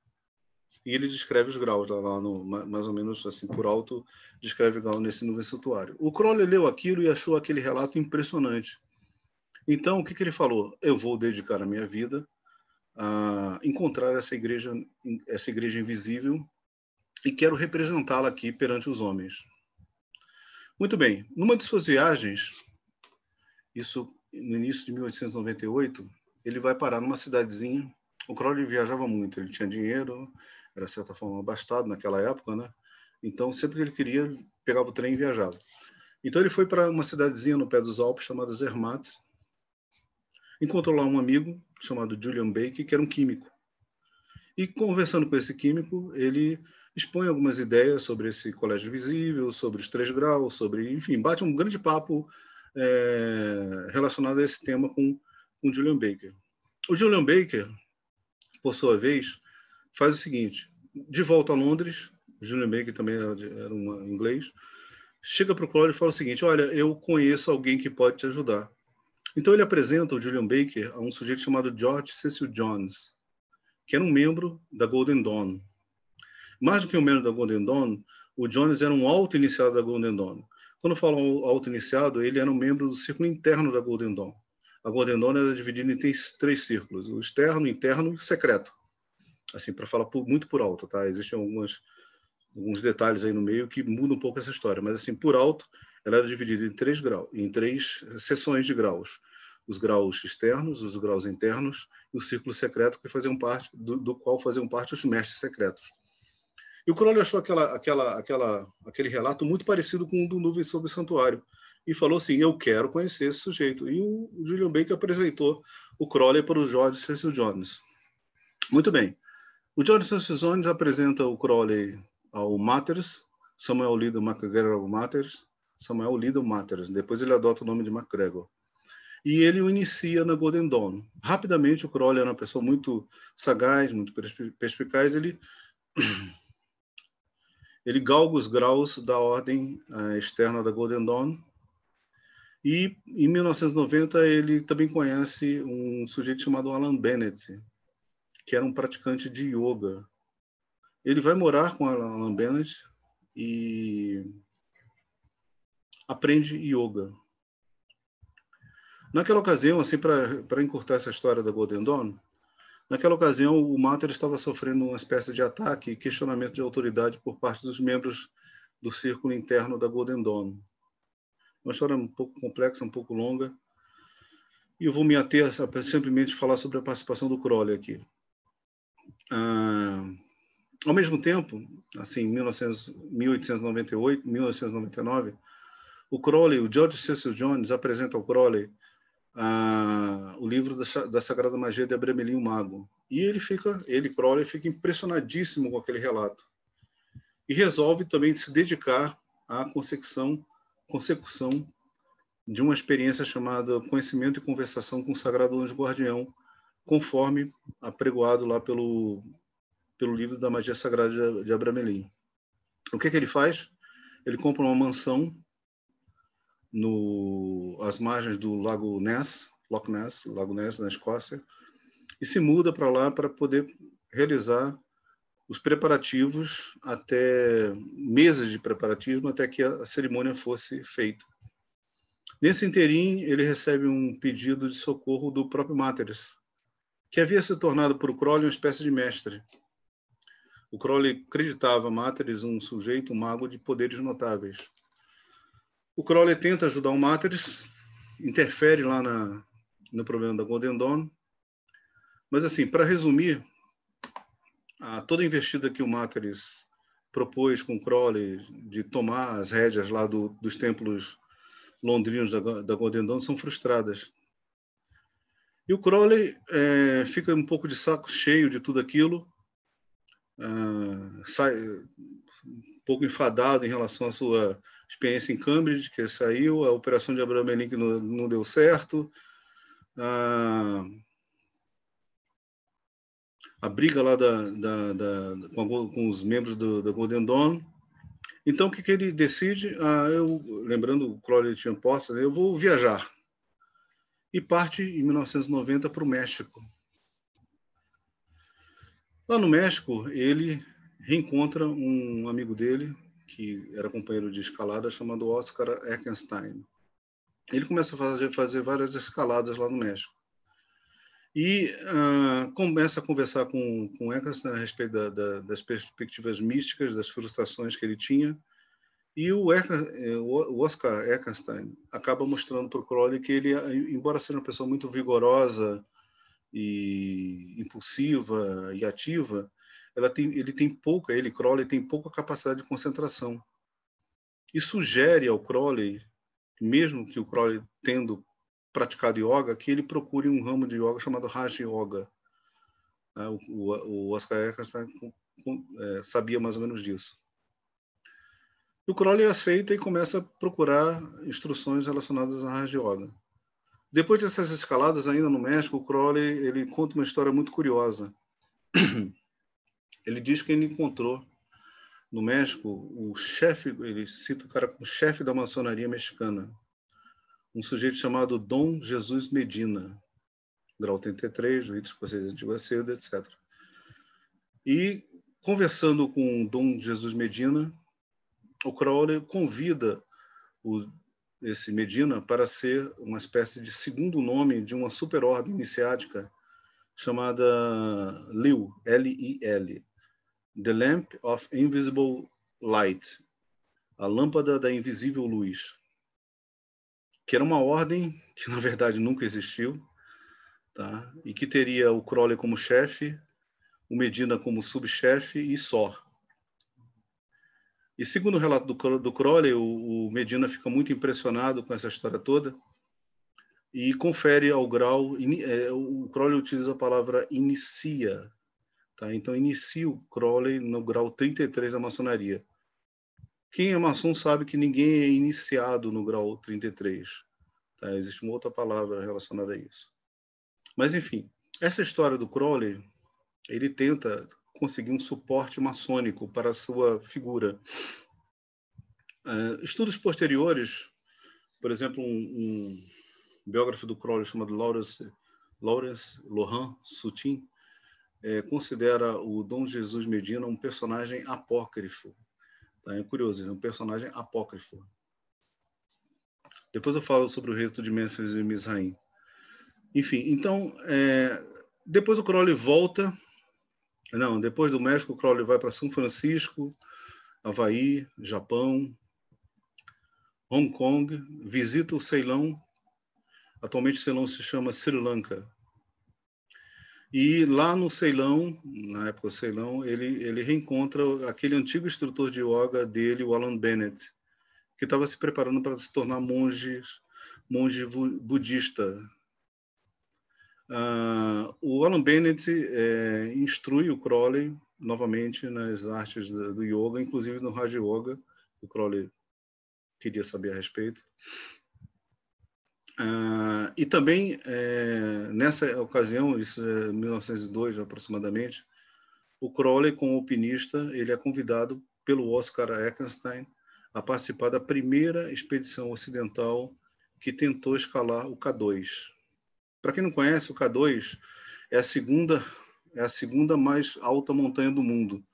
E ele descreve os graus lá, no, mais ou menos assim por alto, descreve o grau nesse novo santuário. O Crowley leu aquilo e achou aquele relato impressionante. Então, o que, que ele falou? Eu vou dedicar a minha vida a encontrar essa igreja, essa igreja invisível e quero representá-la aqui perante os homens. Muito bem, numa de suas viagens, isso no início de 1898, ele vai parar numa cidadezinha. O Crowley viajava muito, ele tinha dinheiro, era de certa forma abastado naquela época, né? Então, sempre que ele queria, pegava o trem e viajava. Então, ele foi para uma cidadezinha no pé dos Alpes chamada Zermatt, encontrou lá um amigo chamado Julian Baker, que era um químico. E conversando com esse químico, ele expõe algumas ideias sobre esse colégio visível, sobre os três graus, sobre, enfim, bate um grande papo é, relacionado a esse tema com o Julian Baker. O Julian Baker, por sua vez, faz o seguinte: de volta a Londres, Julian Baker também era, era um inglês, chega para o Cláudio e fala o seguinte: olha, eu conheço alguém que pode te ajudar. Então ele apresenta o Julian Baker a um sujeito chamado George Cecil Jones, que era um membro da Golden Dawn. Mais do que um membro da Golden Dawn, o Jones era um alto iniciado da Golden Dawn. Quando falam falo alto iniciado, ele era um membro do círculo interno da Golden Dawn. A Golden Dawn era dividida em três, três círculos: o externo, interno e secreto. Assim, para falar por, muito por alto, tá? Existem algumas alguns detalhes aí no meio que mudam um pouco essa história, mas assim por alto ela era dividida em três, graus, em três seções de graus. Os graus externos, os graus internos e o círculo secreto, que faziam parte, do, do qual faziam parte os mestres secretos. E o Crowley achou aquela, aquela, aquela, aquele relato muito parecido com o do Nuvem sobre o Santuário. E falou assim: Eu quero conhecer esse sujeito. E o Julian Baker apresentou o Crowley para o George Cecil Jones. Muito bem. O George Cecil Jones apresenta o Crowley ao Matters, Samuel Lido McGregor Matters, Samuel Little Matters, depois ele adota o nome de MacGregor. E ele o inicia na Golden Dawn. Rapidamente, o Crowley era uma pessoa muito sagaz, muito perspicaz, ele, ele galga os graus da ordem eh, externa da Golden Dawn. E em 1990 ele também conhece um sujeito chamado Alan Bennett, que era um praticante de yoga. Ele vai morar com Alan Bennett e aprende yoga. Naquela ocasião, assim, para encurtar essa história da Golden Dawn, naquela ocasião o Mater estava sofrendo uma espécie de ataque e questionamento de autoridade por parte dos membros do círculo interno da Golden Dawn. Uma história um pouco complexa, um pouco longa, e eu vou me ater a simplesmente falar sobre a participação do Crowley aqui. Ah, ao mesmo tempo, assim, 1900, 1898, 1999, o Crowley, o George Cecil Jones apresenta ao Crowley ah, o livro da, da, Sagrada Magia de Abremelin, o Mago. E ele fica, ele, Crowley, fica impressionadíssimo com aquele relato. E resolve também se dedicar à consecução, consecução de uma experiência chamada Conhecimento e Conversação com o Sagrado Anjo Guardião, conforme apregoado lá pelo, pelo livro da Magia Sagrada de Abramelin. O que, é que ele faz? Ele compra uma mansão no as margens do Lago Ness, Loch Ness, Lago Ness na Escócia, e se muda para lá para poder realizar os preparativos até meses de preparatismo até que a cerimônia fosse feita. Nesse interim, ele recebe um pedido de socorro do próprio Máteres, que havia se tornado por Crowley uma espécie de mestre. O Crowley acreditava Máteres um sujeito, um mago de poderes notáveis. O Crowley tenta ajudar o Matrix, interfere lá na, no problema da Golden Dawn. Mas, assim, para resumir, a, toda a investida que o Matrix propôs com o Crowley de tomar as rédeas lá do, dos templos londrinos da, da Golden Dawn são frustradas. E o Crowley é, fica um pouco de saco cheio de tudo aquilo, uh, sai um pouco enfadado em relação à sua experiência em Cambridge, que saiu, a operação de Abraham Lincoln não, não deu certo, a, a briga lá da, da, da com, com, os membros do, da Golden Dawn. Então, o que, que ele decide? Ah, eu, lembrando, o Crowley tinha posse, eu vou viajar. E parte, em 1990, para o México. Lá no México, ele reencontra um amigo dele, que era companheiro de escalada, chamado Oscar Eckenstein. Ele começa a fazer, fazer várias escaladas lá no México. E uh, começa a conversar com, com Eckenstein a respeito da, da, das perspectivas místicas, das frustrações que ele tinha. E o, o Oscar Eckenstein acaba mostrando para o Crowley que ele, embora seja uma pessoa muito vigorosa e impulsiva e ativa, ela tem, ele tem pouca, ele Crowley tem pouca capacidade de concentração. E sugere ao Crowley, mesmo que o Crowley tendo praticado yoga, que ele procure um ramo de yoga chamado Raja Yoga. Ah, o, Oscar Eckerstein é, sabia mais ou menos disso. E o Crowley aceita e começa a procurar instruções relacionadas a Raja Yoga. Depois dessas escaladas, ainda no México, o Crowley ele conta uma história muito curiosa. Ele diz que ele encontrou no México o chefe, ele cita o cara como chefe da maçonaria mexicana, um sujeito chamado Dom Jesus Medina, grau 33, juízes, escocês antigo cedo, etc. E conversando com Dom Jesus Medina, o Crowley convida o, esse Medina para ser uma espécie de segundo nome de uma superordem iniciática chamada LIL, L-I-L, The Lamp of Invisible Light, a lâmpada da invisível luz, que era uma ordem que na verdade nunca existiu, tá? E que teria o Crowley como chefe, o Medina como subchefe e só. E segundo o relato do, do Crowley, o, o Medina fica muito impressionado com essa história toda e confere ao grau. In, é, o Crowley utiliza a palavra inicia Tá? Então, inicia o Crowley no grau 33 da maçonaria. Quem é maçom sabe que ninguém é iniciado no grau 33. Tá? Existe uma outra palavra relacionada a isso. Mas, enfim, essa história do Crowley, ele tenta conseguir um suporte maçônico para a sua figura. Uh, estudos posteriores, por exemplo, um, um biógrafo do Crowley chamado Lawrence, Lawrence Lohan Sutin, é, considera o Dom Jesus Medina um personagem apócrifo. Tá? É curioso, é um personagem apócrifo. Depois eu falo sobre o reto de Memphis e Mizraim. Enfim, então, é, depois o Crowley volta. Não, depois do México, o Crowley vai para São Francisco, Havaí, Japão, Hong Kong, visita o Ceilão. Atualmente o Ceilão se chama Sri Lanka. E lá no Ceilão, na época do Ceilão, ele, ele reencontra aquele antigo instrutor de yoga dele, o Alan Bennett, que estava se preparando para se tornar monge, monge budista. Uh, o Alan Bennett é, instrui o Crowley novamente nas artes do yoga, inclusive no Raja Yoga, o Crowley queria saber a respeito. Ah, e também, é, nessa ocasião, isso é 1902 aproximadamente, o Crowley, como alpinista, ele é convidado pelo Oscar Eckenstein a participar da primeira expedição ocidental que tentou escalar o K2. Para quem não conhece, o K2 é a segunda é a segunda mais alta montanha do mundo.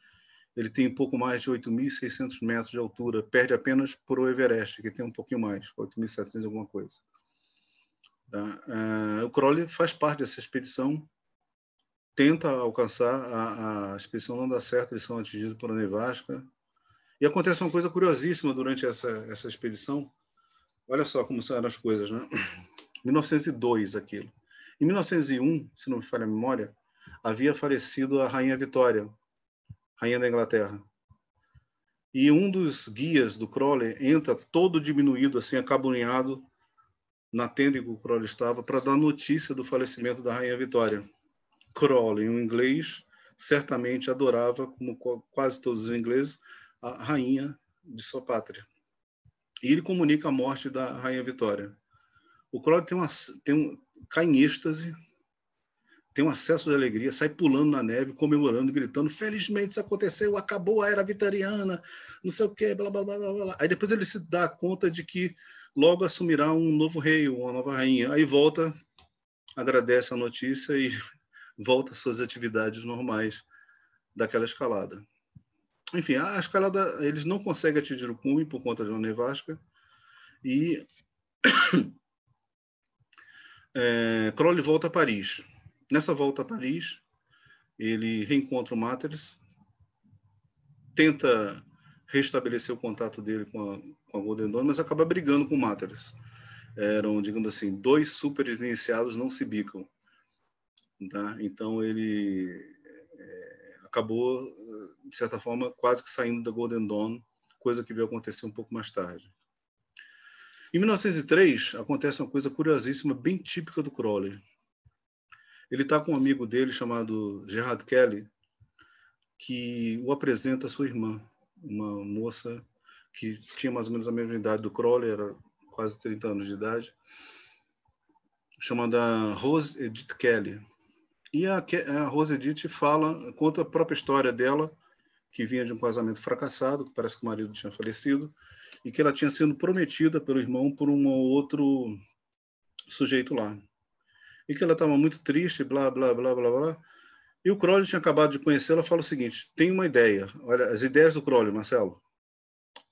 Ele tem um pouco mais de 8.600 metros de altura, perde apenas para o Everest, que tem um pouquinho mais, 8.700 alguma coisa. Tá? É, o Crowley faz parte dessa expedição, tenta alcançar, a, a expedição não dá certo, eles são atingidos por uma nevasca. E acontece uma coisa curiosíssima durante essa, essa expedição. Olha só como são as coisas, né? 1902 aquilo. Em 1901, se não me falha a memória, havia falecido a rainha Vitória, rainha da Inglaterra. E um dos guias do Crowley entra todo diminuído, assim, acabrunhado, na tenda em que o Crowley estava para dar notícia do falecimento da Rainha Vitória. Crowley, um inglês, certamente adorava, como quase todos os ingleses, a rainha de sua pátria. E ele comunica a morte da Rainha Vitória. O Crowley tem uma, tem um, cai em êxtase, tem um acesso de alegria, sai pulando na neve, comemorando, gritando: Felizmente isso aconteceu, acabou a era vitoriana, não sei o quê, blá, blá, blá, blá. Aí depois ele se dá conta de que Logo assumirá um novo rei, uma nova rainha. Aí volta, agradece a notícia e volta às suas atividades normais daquela escalada. Enfim, a escalada, eles não conseguem atingir o cume por conta de uma nevasca e é, Crowley volta a Paris. Nessa volta a Paris, ele reencontra o Matters, tenta restabelecer o contato dele com a, com a Golden Dawn, mas acaba brigando com o Matters. Eram, digamos assim, dois super iniciados não se bicam. Tá? Então ele é, acabou, de certa forma, quase que saindo da Golden Dawn, coisa que veio acontecer um pouco mais tarde. Em 1903, acontece uma coisa curiosíssima, bem típica do Crowley. Ele está com um amigo dele chamado Gerard Kelly, que o apresenta à sua irmã, uma moça que tinha mais ou menos a mesma idade do Crowley, era quase 30 anos de idade, chamada Rose Edith Kelly. E a, a Rose Edith fala, conta a própria história dela, que vinha de um casamento fracassado, que parece que o marido tinha falecido, e que ela tinha sido prometida pelo irmão por um ou outro sujeito lá. E que ela estava muito triste, blá, blá, blá, blá, blá. E o Crowley tinha acabado de conhecê-la, fala o seguinte: tem uma ideia. Olha, as ideias do Crowley, Marcelo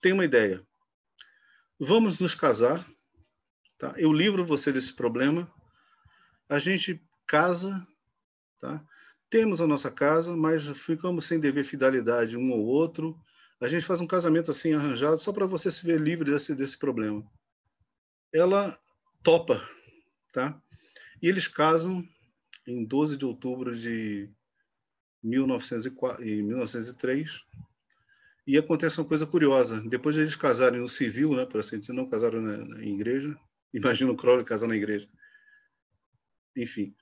tem uma ideia. Vamos nos casar, tá? Eu livro você desse problema. A gente casa, tá? Temos a nossa casa, mas ficamos sem dever fidelidade um ao outro. A gente faz um casamento assim arranjado só para você se ver livre desse desse problema. Ela topa, tá? E eles casam em 12 de outubro de 1904, 1903, e acontece uma coisa curiosa. Depois de eles casarem no civil, né, por assim dizer, não casaram na, na igreja. Imagina o Crowley casar na igreja. Enfim.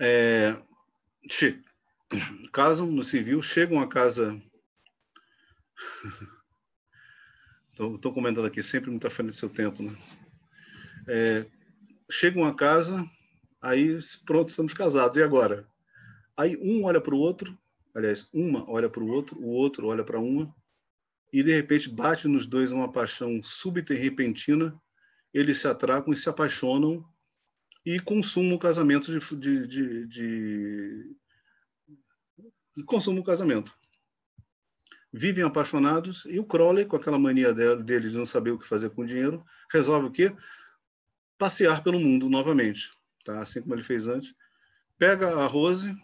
É, che, casam no civil, chegam à casa... Estou comentando aqui, sempre muito à frente do seu tempo, né? É, chegam à casa, aí pronto, estamos casados, e agora? Aí um olha para o outro, aliás, uma olha para o outro, o outro olha para uma, e de repente bate nos dois uma paixão súbita e repentina, eles se atracam e se apaixonam e consumam o casamento de, de, de, de, consumam o casamento. Vivem apaixonados e o Crowley, com aquela mania dele de não saber o que fazer com o dinheiro, resolve o quê? Passear pelo mundo novamente, tá? assim como ele fez antes. Pega a Rose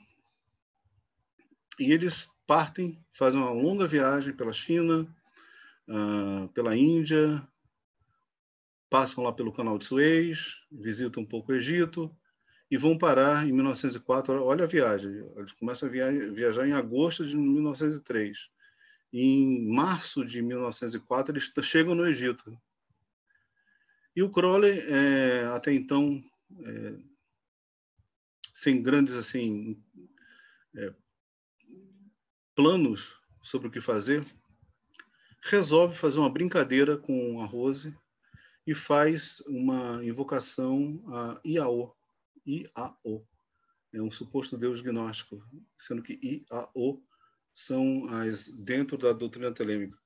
e eles partem, fazem uma longa viagem pela China, uh, pela Índia, passam lá pelo Canal de Suez, visitam um pouco o Egito e vão parar em 1904. Olha a viagem, eles começam a viajar em agosto de 1903. Em março de 1904, eles chegam no Egito. E o Crowley, é, até então, é, sem grandes assim é, planos sobre o que fazer, resolve fazer uma brincadeira com a Rose e faz uma invocação a Iao. Iao é um suposto deus gnóstico, sendo que Iao são as, dentro da doutrina telêmica,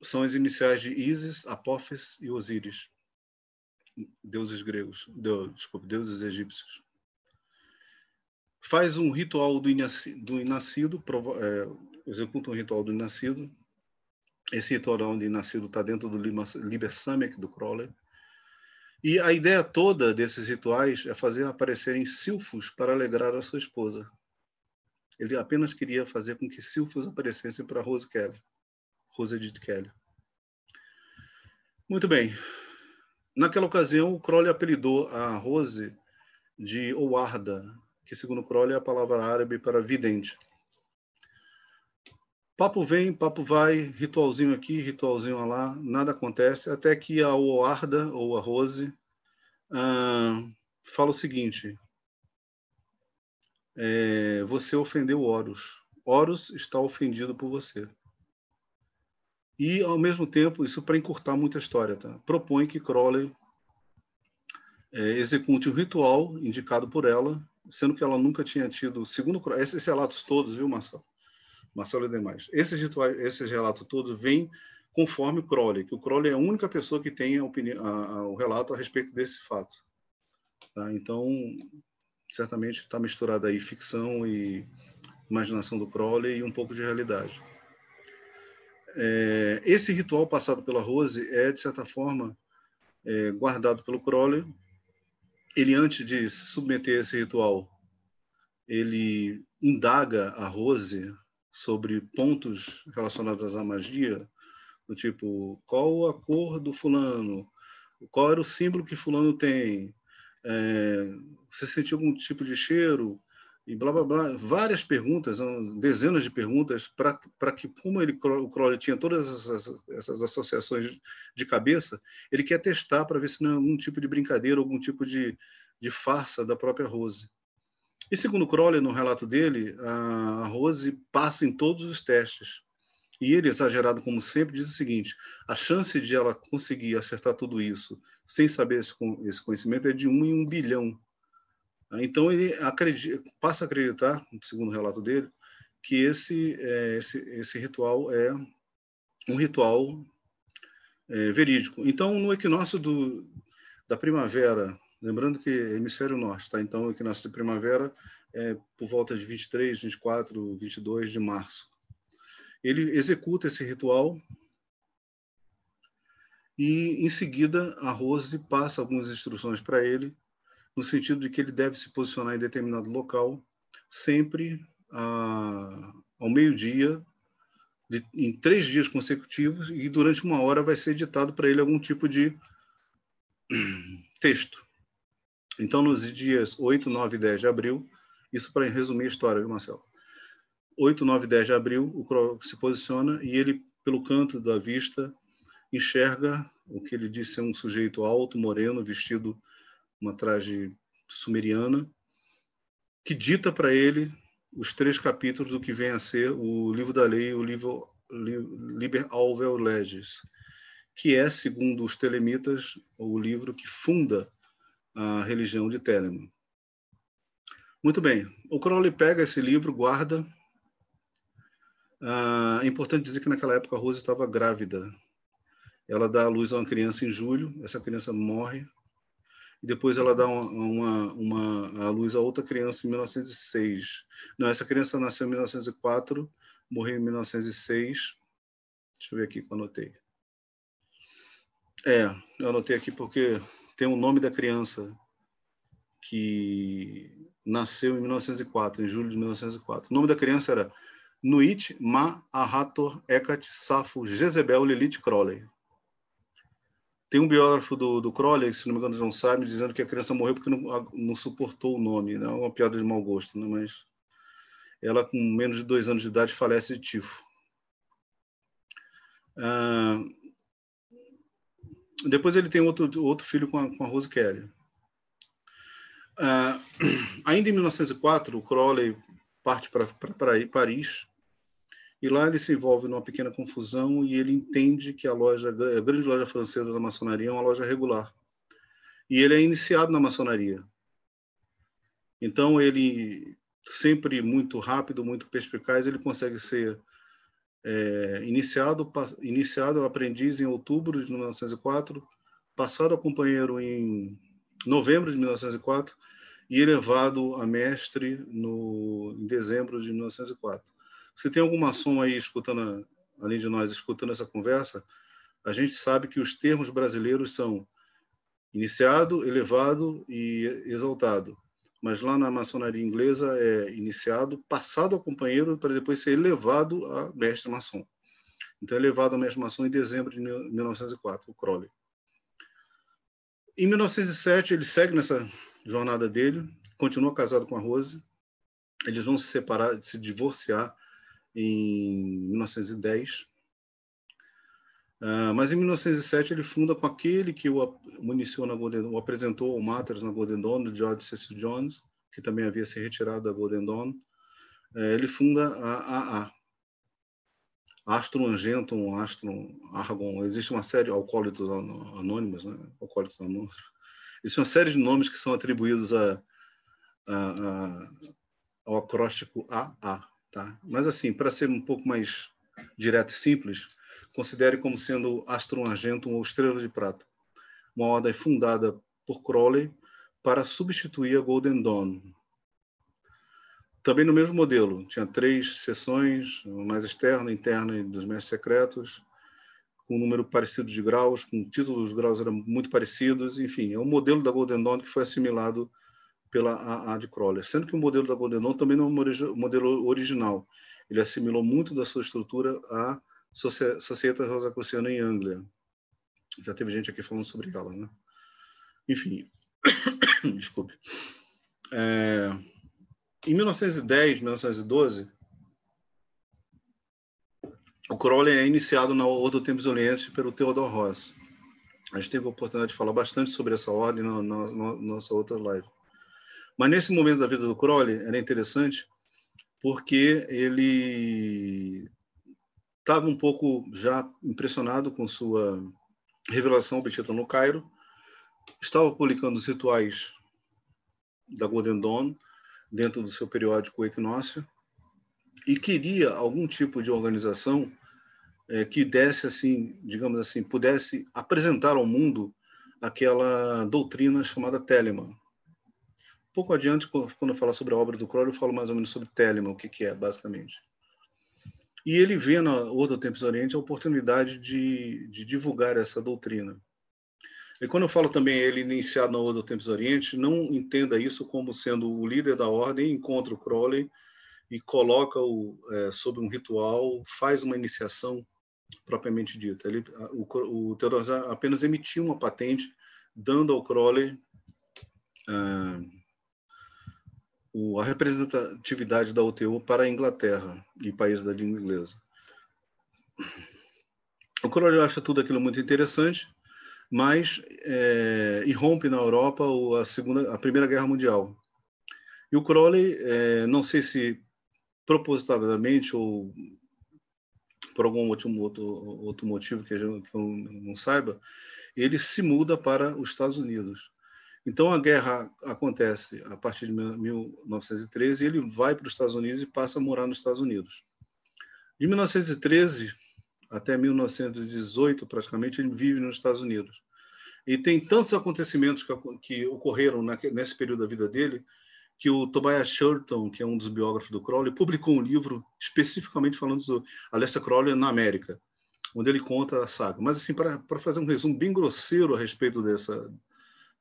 são as iniciais de Isis, Apófis e Osíris, deuses gregos, deus desculpa, deuses egípcios. Faz um ritual do, inaci, do inascido, provo, é, executa um ritual do inascido, esse ritual de nascido está dentro do Libersamic do Crowley. E a ideia toda desses rituais é fazer aparecerem silfos para alegrar a sua esposa. Ele apenas queria fazer com que silfos aparecessem para Rose Kelly, Rose Edith Kelly. Muito bem. Naquela ocasião, o Crowley apelidou a Rose de Owarda, que segundo Crowley é a palavra árabe para vidente. Papo vem, papo vai, ritualzinho aqui, ritualzinho lá, nada acontece, até que a Oarda, ou a Rose, uh, fala o seguinte, é, você ofendeu Horus. Horus está ofendido por você. E, ao mesmo tempo, isso para encurtar muita história, tá? propõe que Crowley é, execute o ritual indicado por ela, sendo que ela nunca tinha tido, segundo esses relatos todos, viu, Marcelo? Marcelo e demais. Esses rituais, esses relatos todos vêm conforme Crowley, que o Crowley é a única pessoa que tem a opinião, a, a, o relato a respeito desse fato. Tá? Então, certamente está misturada aí ficção e imaginação do Crowley e um pouco de realidade. É, esse ritual passado pela Rose é, de certa forma, é, guardado pelo Crowley. Ele, antes de submeter esse ritual, ele indaga a Rose sobre pontos relacionados à magia, do tipo qual a cor do fulano, qual era o símbolo que fulano tem, é, você sentiu algum tipo de cheiro e blá blá blá, várias perguntas, dezenas de perguntas para que como ele o Crowley tinha todas essas, essas associações de cabeça, ele quer testar para ver se não é algum tipo de brincadeira, algum tipo de, de farsa da própria Rose. E segundo Crowley, no relato dele, a Rose passa em todos os testes. E ele, exagerado como sempre, diz o seguinte: a chance de ela conseguir acertar tudo isso sem saber esse conhecimento é de um em um bilhão. Ah, então ele acredita, passa a acreditar, segundo o relato dele, que esse, é, esse, esse, ritual é um ritual é, verídico. Então, no equinócio do, da primavera Lembrando que hemisfério norte, tá? Então, aqui de primavera é por volta de 23, 24, 22 de março. Ele executa esse ritual e, em seguida, a Rose passa algumas instruções para ele, no sentido de que ele deve se posicionar em determinado local, sempre a, ao meio-dia, em três dias consecutivos, e durante uma hora vai ser ditado para ele algum tipo de texto. Então, nos dias 8, 9 e 10 de abril, isso para resumir a história, viu, Marcelo? 8, 9 e 10 de abril, o Croc se posiciona e ele, pelo canto da vista, enxerga o que ele diz ser um sujeito alto, moreno, vestido uma traje sumeriana, que dita para ele os três capítulos do que vem a ser o livro da lei, o livro Liber Alveo Legis, que é, segundo os telemitas, o livro que funda a religião de Telemann. Muito bem, o Crowley pega esse livro, guarda. Ah, é importante dizer que naquela época a Rose estava grávida. Ela dá a luz a uma criança em julho, essa criança morre. E depois ela dá uma, uma, uma, luz a outra criança em 1906. Não, essa criança nasceu em 1904, morreu em 1906. Deixa eu ver aqui que eu anotei. É, eu anotei aqui porque tem o nome da criança que nasceu em 1904, em julho de 1904. O nome da criança era Nuit Ma Arrator Ekat Safo Jezebel Lilith Crowley. Tem um biógrafo do, do Crowley, se não me engano, John Simon, dizendo que a criança morreu porque não, não suportou o nome. Né? Uma piada de mau gosto, né? mas ela, com menos de dois anos de idade, falece de tifo. Ah, depois ele tem outro, outro filho com a, com a Rose Kelly. Uh, ainda em 1904, o Crowley parte para Paris e lá ele se envolve numa pequena confusão e ele entende que a loja, a grande loja francesa da maçonaria é uma loja regular. E ele é iniciado na maçonaria. Então ele sempre muito rápido, muito perspicaz, ele consegue ser é, iniciado, iniciado aprendiz em outubro de 1904, passado a companheiro em novembro de 1904 e elevado a mestre no, em dezembro de 1904. Se tem alguma som aí escutando, além de nós, escutando essa conversa, a gente sabe que os termos brasileiros são iniciado, elevado e exaltado mas lá na maçonaria inglesa é iniciado, passado ao companheiro, para depois ser elevado a mestre maçom. Então, é elevado a mestre maçom em dezembro de 1904, o Crowley. Em 1907, ele segue nessa jornada dele, continua casado com a Rose. Eles vão se separar, se divorciar em 1910. Uh, mas em 1907 ele funda com aquele que o municiou na Golden, o apresentou ao Matters na Golden Dawn, George Cecil Jones, que também havia se retirado da Golden Dawn. Uh, ele funda a AA. Astro Angentum, Astro Argon, existe uma série alcoólicos anônimos, né? Alcoólicos anônimos. Existe uma série de nomes que são atribuídos a, a, a, ao acróstico AA, tá? Mas assim, para ser um pouco mais direto e simples, considere como sendo Astrum Argentum ou Estrela de Prata, uma ordem fundada por Crowley para substituir a Golden Dawn. Também no mesmo modelo, tinha três seções, mais externa, interna e dos mestres secretos, com um número parecido de graus, com títulos título dos graus eram muito parecidos, enfim, é um modelo da Golden Dawn que foi assimilado pela AA de Crowley, sendo que o modelo da Golden Dawn também não é um modelo original, ele assimilou muito da sua estrutura a Societa Rosacruciana em Anglia. Já teve gente aqui falando sobre ela, né? Enfim, desculpe. É, em 1910, 1912, o Crowley é iniciado na Ordem Tempos Oriente pelo Theodor Ross. A gente teve a oportunidade de falar bastante sobre essa ordem na, na, na nossa outra live. Mas nesse momento da vida do Crowley era é interessante porque ele estava um pouco já impressionado com sua revelação obtida no Cairo, estava publicando os rituais da Golden Dawn dentro do seu periódico Equinócio e queria algum tipo de organização é, que desse assim, digamos assim, pudesse apresentar ao mundo aquela doutrina chamada Telemann. Pouco adiante, quando eu falar sobre a obra do Crowley, eu falo mais ou menos sobre Telemann, o que, que é, basicamente. E ele vê na Ordo Tempos Oriente a oportunidade de, de divulgar essa doutrina. E quando eu falo também ele iniciado na Ordo Tempos Oriente, não entenda isso como sendo o líder da ordem, encontra o Crowley e coloca-o é, sobre um ritual, faz uma iniciação propriamente dita. Ele, o, o Theodor apenas emitiu uma patente dando ao Crowley uh, o, a representatividade da OTU para a Inglaterra e países da língua inglesa. O Crowley acha tudo aquilo muito interessante, mas é, irrompe na Europa a, segunda, a Primeira Guerra Mundial. E o Crowley, é, não sei se propositadamente ou por algum outro, outro motivo que eu não saiba, ele se muda para os Estados Unidos. Então a guerra acontece a partir de 1913 e ele vai para os Estados Unidos e passa a morar nos Estados Unidos. De 1913 até 1918, praticamente, ele vive nos Estados Unidos. E tem tantos acontecimentos que, que ocorreram nesse período da vida dele que o Tobias Sherton, que é um dos biógrafos do Crowley, publicou um livro especificamente falando sobre Aleister Crowley na América, onde ele conta a saga. Mas, assim, para fazer um resumo bem grosseiro a respeito dessa,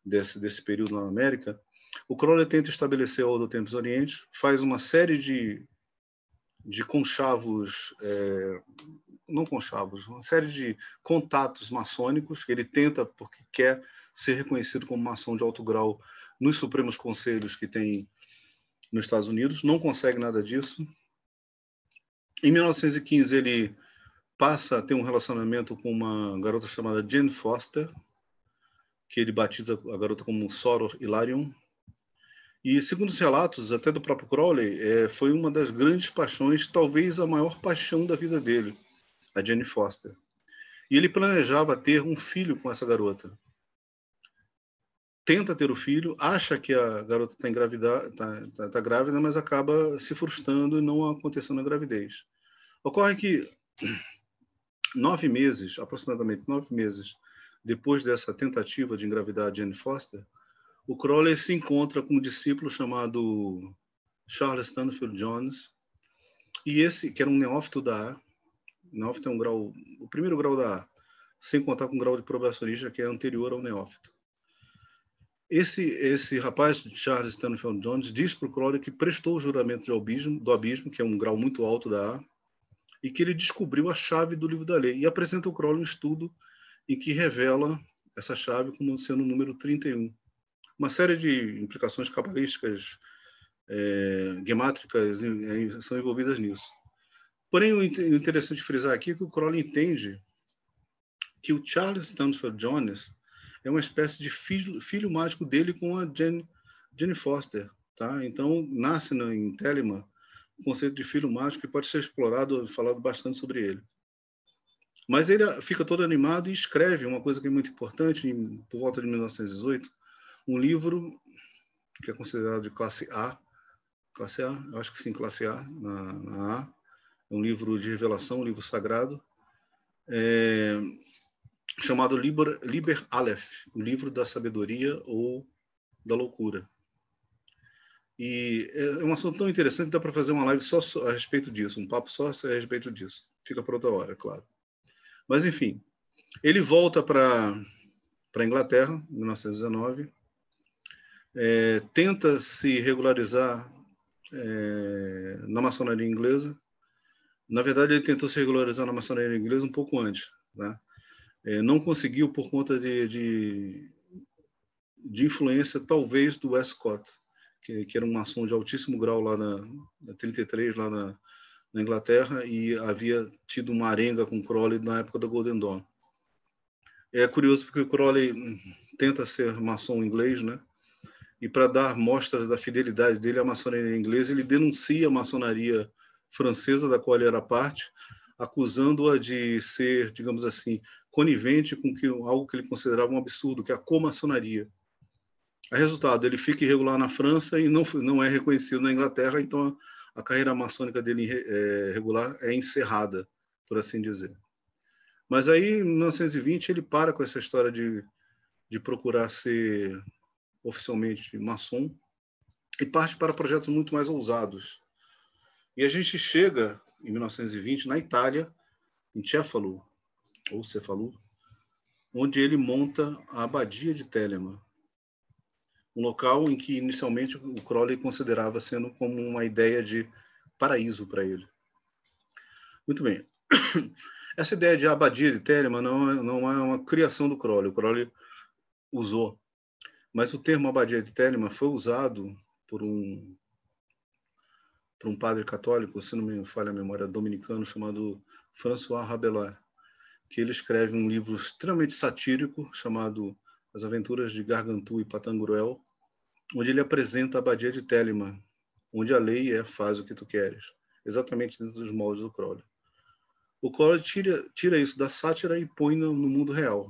desse, desse período na América, o Crowley tenta estabelecer a Ordem do Tempos Oriente, faz uma série de, de conchavos, é, não conchavos, uma série de contatos maçônicos. Ele tenta, porque quer ser reconhecido como maçom de alto grau nos Supremos Conselhos que tem nos Estados Unidos, não consegue nada disso. Em 1915, ele passa a ter um relacionamento com uma garota chamada Jane Foster, que ele batiza a garota como Soror Hilarion. E, segundo os relatos, até do próprio Crowley, é, foi uma das grandes paixões, talvez a maior paixão da vida dele, a Jane Foster. E ele planejava ter um filho com essa garota. Tenta ter o filho, acha que a garota está tá, tá, tá grávida, mas acaba se frustrando e não acontecendo a gravidez. Ocorre que nove meses, aproximadamente nove meses depois dessa tentativa de engravidar Jane Foster, o Crowley se encontra com um discípulo chamado Charles Stanfield Jones, e esse, que era um neófito da A, neófito é um grau, o primeiro grau da A, sem contar com o grau de probacionista, que é anterior ao neófito. Esse, esse rapaz, Charles Stanfield Jones, diz para o Crowley que prestou o juramento de albismo, do abismo, que é um grau muito alto da A, e que ele descobriu a chave do livro da lei, e apresenta o Crowley um estudo em que revela essa chave como sendo o número 31. Uma série de implicações cabalísticas, é, gemátricas, são envolvidas nisso. Porém, o interessante frisar aqui é que o Crowley entende que o Charles Stanford Jones é uma espécie de filho, filho mágico dele com a Jane, Foster. Tá? Então, nasce em Telema o conceito de filho mágico e pode ser explorado falado bastante sobre ele. Mas ele ah, fica todo animado e escreve uma coisa que é muito importante, em, por volta de 1918, um livro que é considerado de classe A, classe A, eu acho que sim, classe A, na, na A, é um livro de revelação, um livro sagrado, é, chamado Liber, Liber Aleph, o livro da sabedoria ou da loucura. E é, é um assunto tão interessante, dá para fazer uma live só a respeito disso, um papo só a respeito disso. Fica para outra hora, é claro. Mas, enfim, ele volta para a Inglaterra, em 1919, é, tenta se regularizar é, na maçonaria inglesa. Na verdade, ele tentou se regularizar na maçonaria inglesa um pouco antes. Né? É, não conseguiu por conta de, de, de, influência, talvez, do Westcott, que, que era um maçom de altíssimo grau lá na, na 33, lá na, na Inglaterra e havia tido uma arenga com Crowley na época da Golden Dawn. É curioso porque o Crowley hum, tenta ser maçom inglês, né? E para dar mostras da fidelidade dele à maçonaria inglesa, ele denuncia a maçonaria francesa da qual ele era parte, acusando-a de ser, digamos assim, conivente com que, algo que ele considerava um absurdo, que é a comaçonaria. A resultado, ele fica irregular na França e não, não é reconhecido na Inglaterra, então a carreira maçônica dele é, regular é encerrada, por assim dizer. Mas aí, em 1920, ele para com essa história de, de procurar ser oficialmente maçom e parte para projetos muito mais ousados. E a gente chega, em 1920, na Itália, em Cefalo, ou Cefalu, onde ele monta a Abadia de Telema, um local em que inicialmente o Crowley considerava sendo como uma ideia de paraíso para ele. Muito bem. Essa ideia de abadia de Telemann não, é, não é uma criação do Crowley, o Crowley usou. Mas o termo abadia de Telemann foi usado por um por um padre católico, se não me falha a memória, dominicano, chamado François Rabelais, que ele escreve um livro extremamente satírico chamado as Aventuras de Gargantua e Patanguruel, onde ele apresenta a abadia de Telemann, onde a lei é faz o que tu queres, exatamente dentro dos moldes do Crowley. O Crowley tira, tira isso da sátira e põe no, no mundo real.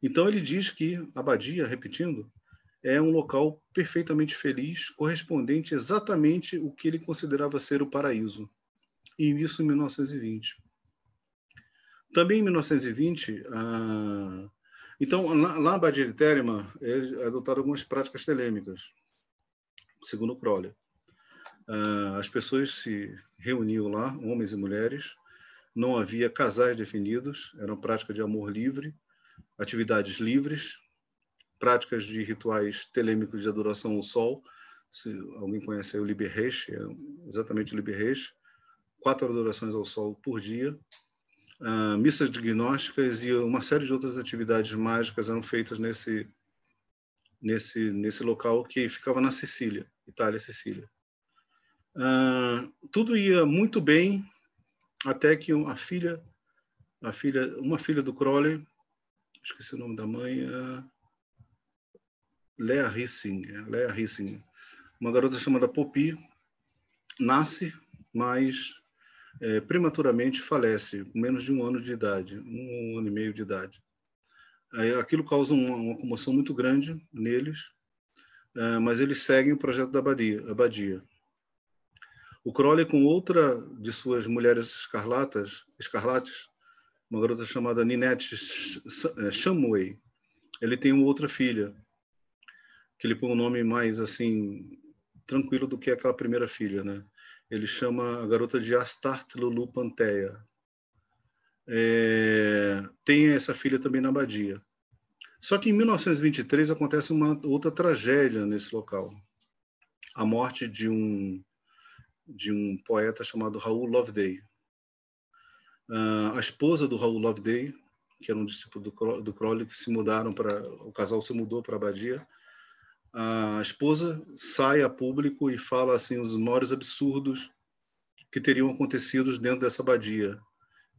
Então ele diz que a abadia, repetindo, é um local perfeitamente feliz, correspondente exatamente o que ele considerava ser o paraíso. E isso em 1920. Também em 1920, a então, lá, na Badia de Telemann, adotaram algumas práticas telêmicas, segundo Crowley. Ah, as pessoas se reuniam lá, homens e mulheres, não havia casais definidos, era uma prática de amor livre, atividades livres, práticas de rituais telêmicos de adoração ao sol. Se alguém conhece aí o Liberreich, é exatamente o Liberreich, quatro adorações ao sol por dia, uh, missas diagnósticas e uma série de outras atividades mágicas eram feitas nesse nesse nesse local que ficava na Sicília, Itália, Sicília. Uh, tudo ia muito bem até que a filha a filha uma filha do Crowley esqueci o nome da mãe uh, Lea Hissing é, Lea uma garota chamada Popi nasce mas é, prematuramente falece, com menos de um ano de idade, um, um ano e meio de idade. aquilo causa uma, uma, comoção muito grande neles, é, mas eles seguem o projeto da abadia. abadia. O Crowley, com outra de suas mulheres escarlatas, escarlates, uma garota chamada Ninette Chamway, é, ele tem uma outra filha, que ele põe um nome mais assim tranquilo do que aquela primeira filha, né? ele chama a garota de Astarte Lulu Panteia. É, tem essa filha também na Abadia. Só que em 1923 acontece uma outra tragédia nesse local. A morte de um, de um poeta chamado Raul Loveday. Uh, ah, a esposa do Raul Loveday, que era um discípulo do, do Crowley, que se mudaram para o casal se mudou para a Abadia, a esposa sai a público e fala assim os maiores absurdos que teriam acontecido dentro dessa abadia,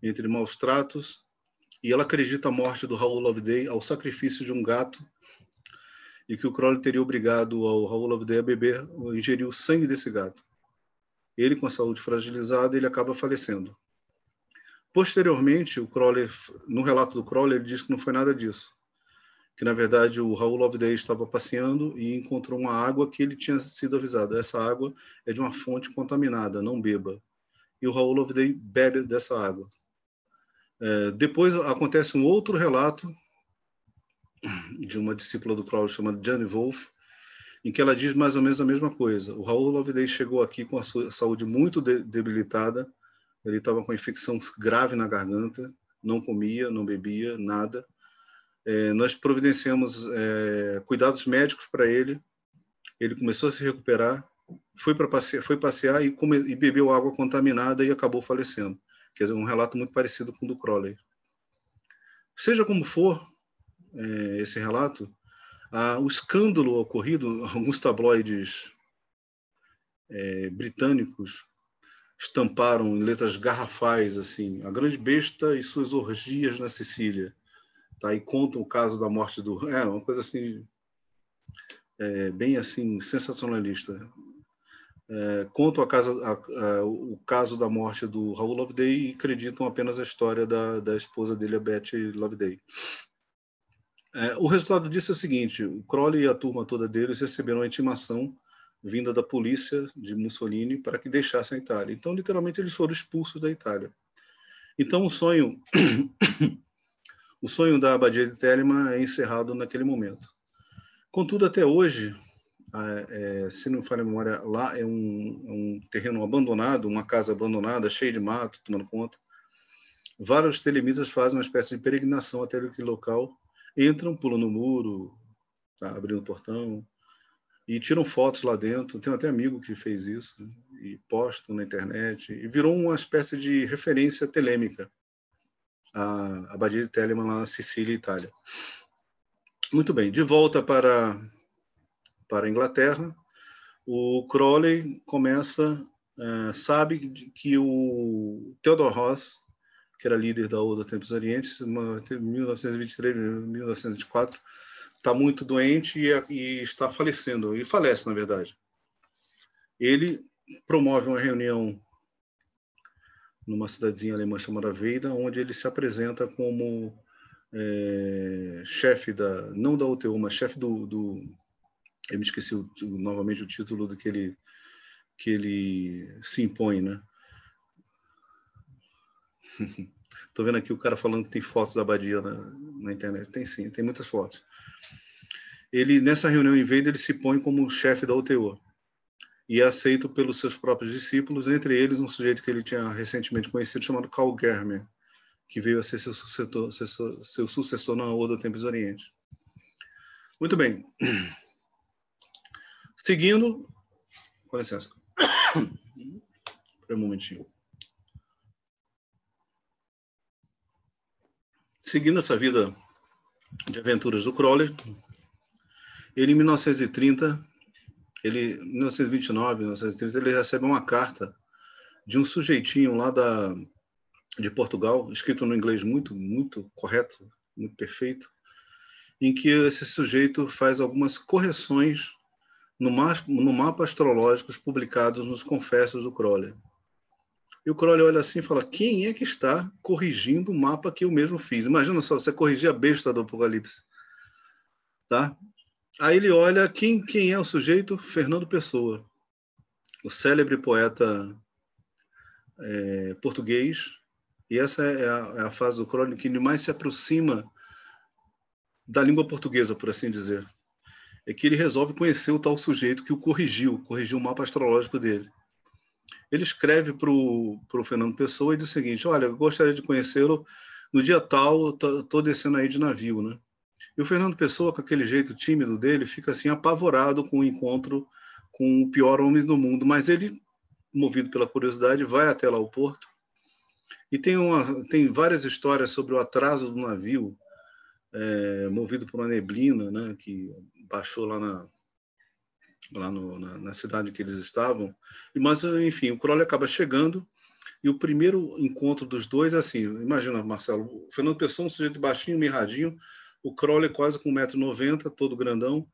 entre maus tratos, e ela acredita a morte do Raul Loveday ao sacrifício de um gato e que o Crowley teria obrigado ao Raul Loveday a beber, ingerir o sangue desse gato. Ele, com a saúde fragilizada, ele acaba falecendo. Posteriormente, o Crowley, no relato do Crowley, ele diz que não foi nada disso que na verdade o Raul Loveday estava passeando e encontrou uma água que ele tinha sido avisado, essa água é de uma fonte contaminada, não beba. E o Raul Loveday bebe dessa água. É, depois acontece um outro relato de uma discípula do Crowley chamada Jane Wolfe, em que ela diz mais ou menos a mesma coisa. O Raul Loveday chegou aqui com a sua saúde muito de debilitada, ele estava com infecção grave na garganta, não comia, não bebia, nada. É, nós providenciamos é, cuidados médicos para ele. Ele começou a se recuperar, foi para passear, foi passear e, come, e, bebeu água contaminada e acabou falecendo. Quer dizer, um relato muito parecido com o do Crowley. Seja como for é, esse relato, a, o escândalo ocorrido, alguns tabloides é, britânicos estamparam em letras garrafais assim: a grande besta e suas orgias na Sicília tá? e contam o caso da morte do. É uma coisa assim, é, bem assim, sensacionalista. É, contam a casa, a, a, o caso da morte do Raul Loveday e acreditam apenas a história da, da esposa dele, a Betty Loveday. É, o resultado disso é o seguinte: o Crowley e a turma toda deles receberam a intimação vinda da polícia de Mussolini para que deixassem a Itália. Então, literalmente, eles foram expulsos da Itália. Então, o sonho o sonho da abadia de Telema é encerrado naquele momento. Contudo, até hoje, é, se não falha a memória, lá é um, é um, terreno abandonado, uma casa abandonada, cheia de mato, tomando conta. Vários telemistas fazem uma espécie de peregrinação até aquele local, entram, pulam no muro, tá, abrindo o portão, e tiram fotos lá dentro. Tem até amigo que fez isso, e postam na internet, e virou uma espécie de referência telêmica a abadia de Telemann lá na Sicília, Itália. Muito bem, de volta para para a Inglaterra, o Crowley começa é, sabe que o Theodore Ross, que era líder da Oda Tempos Orientes, em 1923, 1924, está muito doente e, e está falecendo, e falece, na verdade. Ele promove uma reunião numa cidadezinha alemã chamada Veida, onde ele se apresenta como é, chefe da, não da UTU, mas chefe do, do eu me esqueci o, novamente o título do que ele, que ele se impõe, né? Estou vendo aqui o cara falando que tem fotos da Abadia na, na, internet. Tem sim, tem muitas fotos. Ele, nessa reunião em Veida ele se põe como chefe da UTU e é aceito pelos seus próprios discípulos, entre eles um sujeito que ele tinha recentemente conhecido chamado Karl Germer, que veio a ser seu sucessor, seu, sucessor na do Tempos Oriente. Muito bem. Seguindo, com licença. um momentinho. Seguindo essa vida de aventuras do Crowley, ele em 1930 ele, em 1929, 1930, ele recebe uma carta de um sujeitinho lá da, de Portugal, escrito no inglês muito, muito correto, muito perfeito, em que esse sujeito faz algumas correções no, ma no mapa astrológico publicados nos Confessos do Crowley. E o Crowley olha assim e fala: quem é que está corrigindo o mapa que eu mesmo fiz? Imagina só, você corrigir a besta do Apocalipse. Tá? Aí ele olha quem, quem é o sujeito? Fernando Pessoa, o célebre poeta é, português. E essa é a, é a fase do crônico que mais se aproxima da língua portuguesa, por assim dizer. É que ele resolve conhecer o tal sujeito que o corrigiu, corrigiu o mapa astrológico dele. Ele escreve para o Fernando Pessoa e diz o seguinte: Olha, eu gostaria de conhecê-lo no dia tal, estou descendo aí de navio, né? E o Fernando Pessoa, com aquele jeito tímido dele, fica assim apavorado com o encontro com o pior homem do mundo. Mas ele, movido pela curiosidade, vai até lá ao porto. E tem, uma, tem várias histórias sobre o atraso do navio, é, movido por uma neblina, né, que baixou lá na, lá no, na, na, cidade que eles estavam. Mas, enfim, o Crowley acaba chegando e o primeiro encontro dos dois é assim, imagina, Marcelo, o Fernando Pessoa é um sujeito baixinho, mirradinho, o Crowley é quase com 1,90m, todo grandão.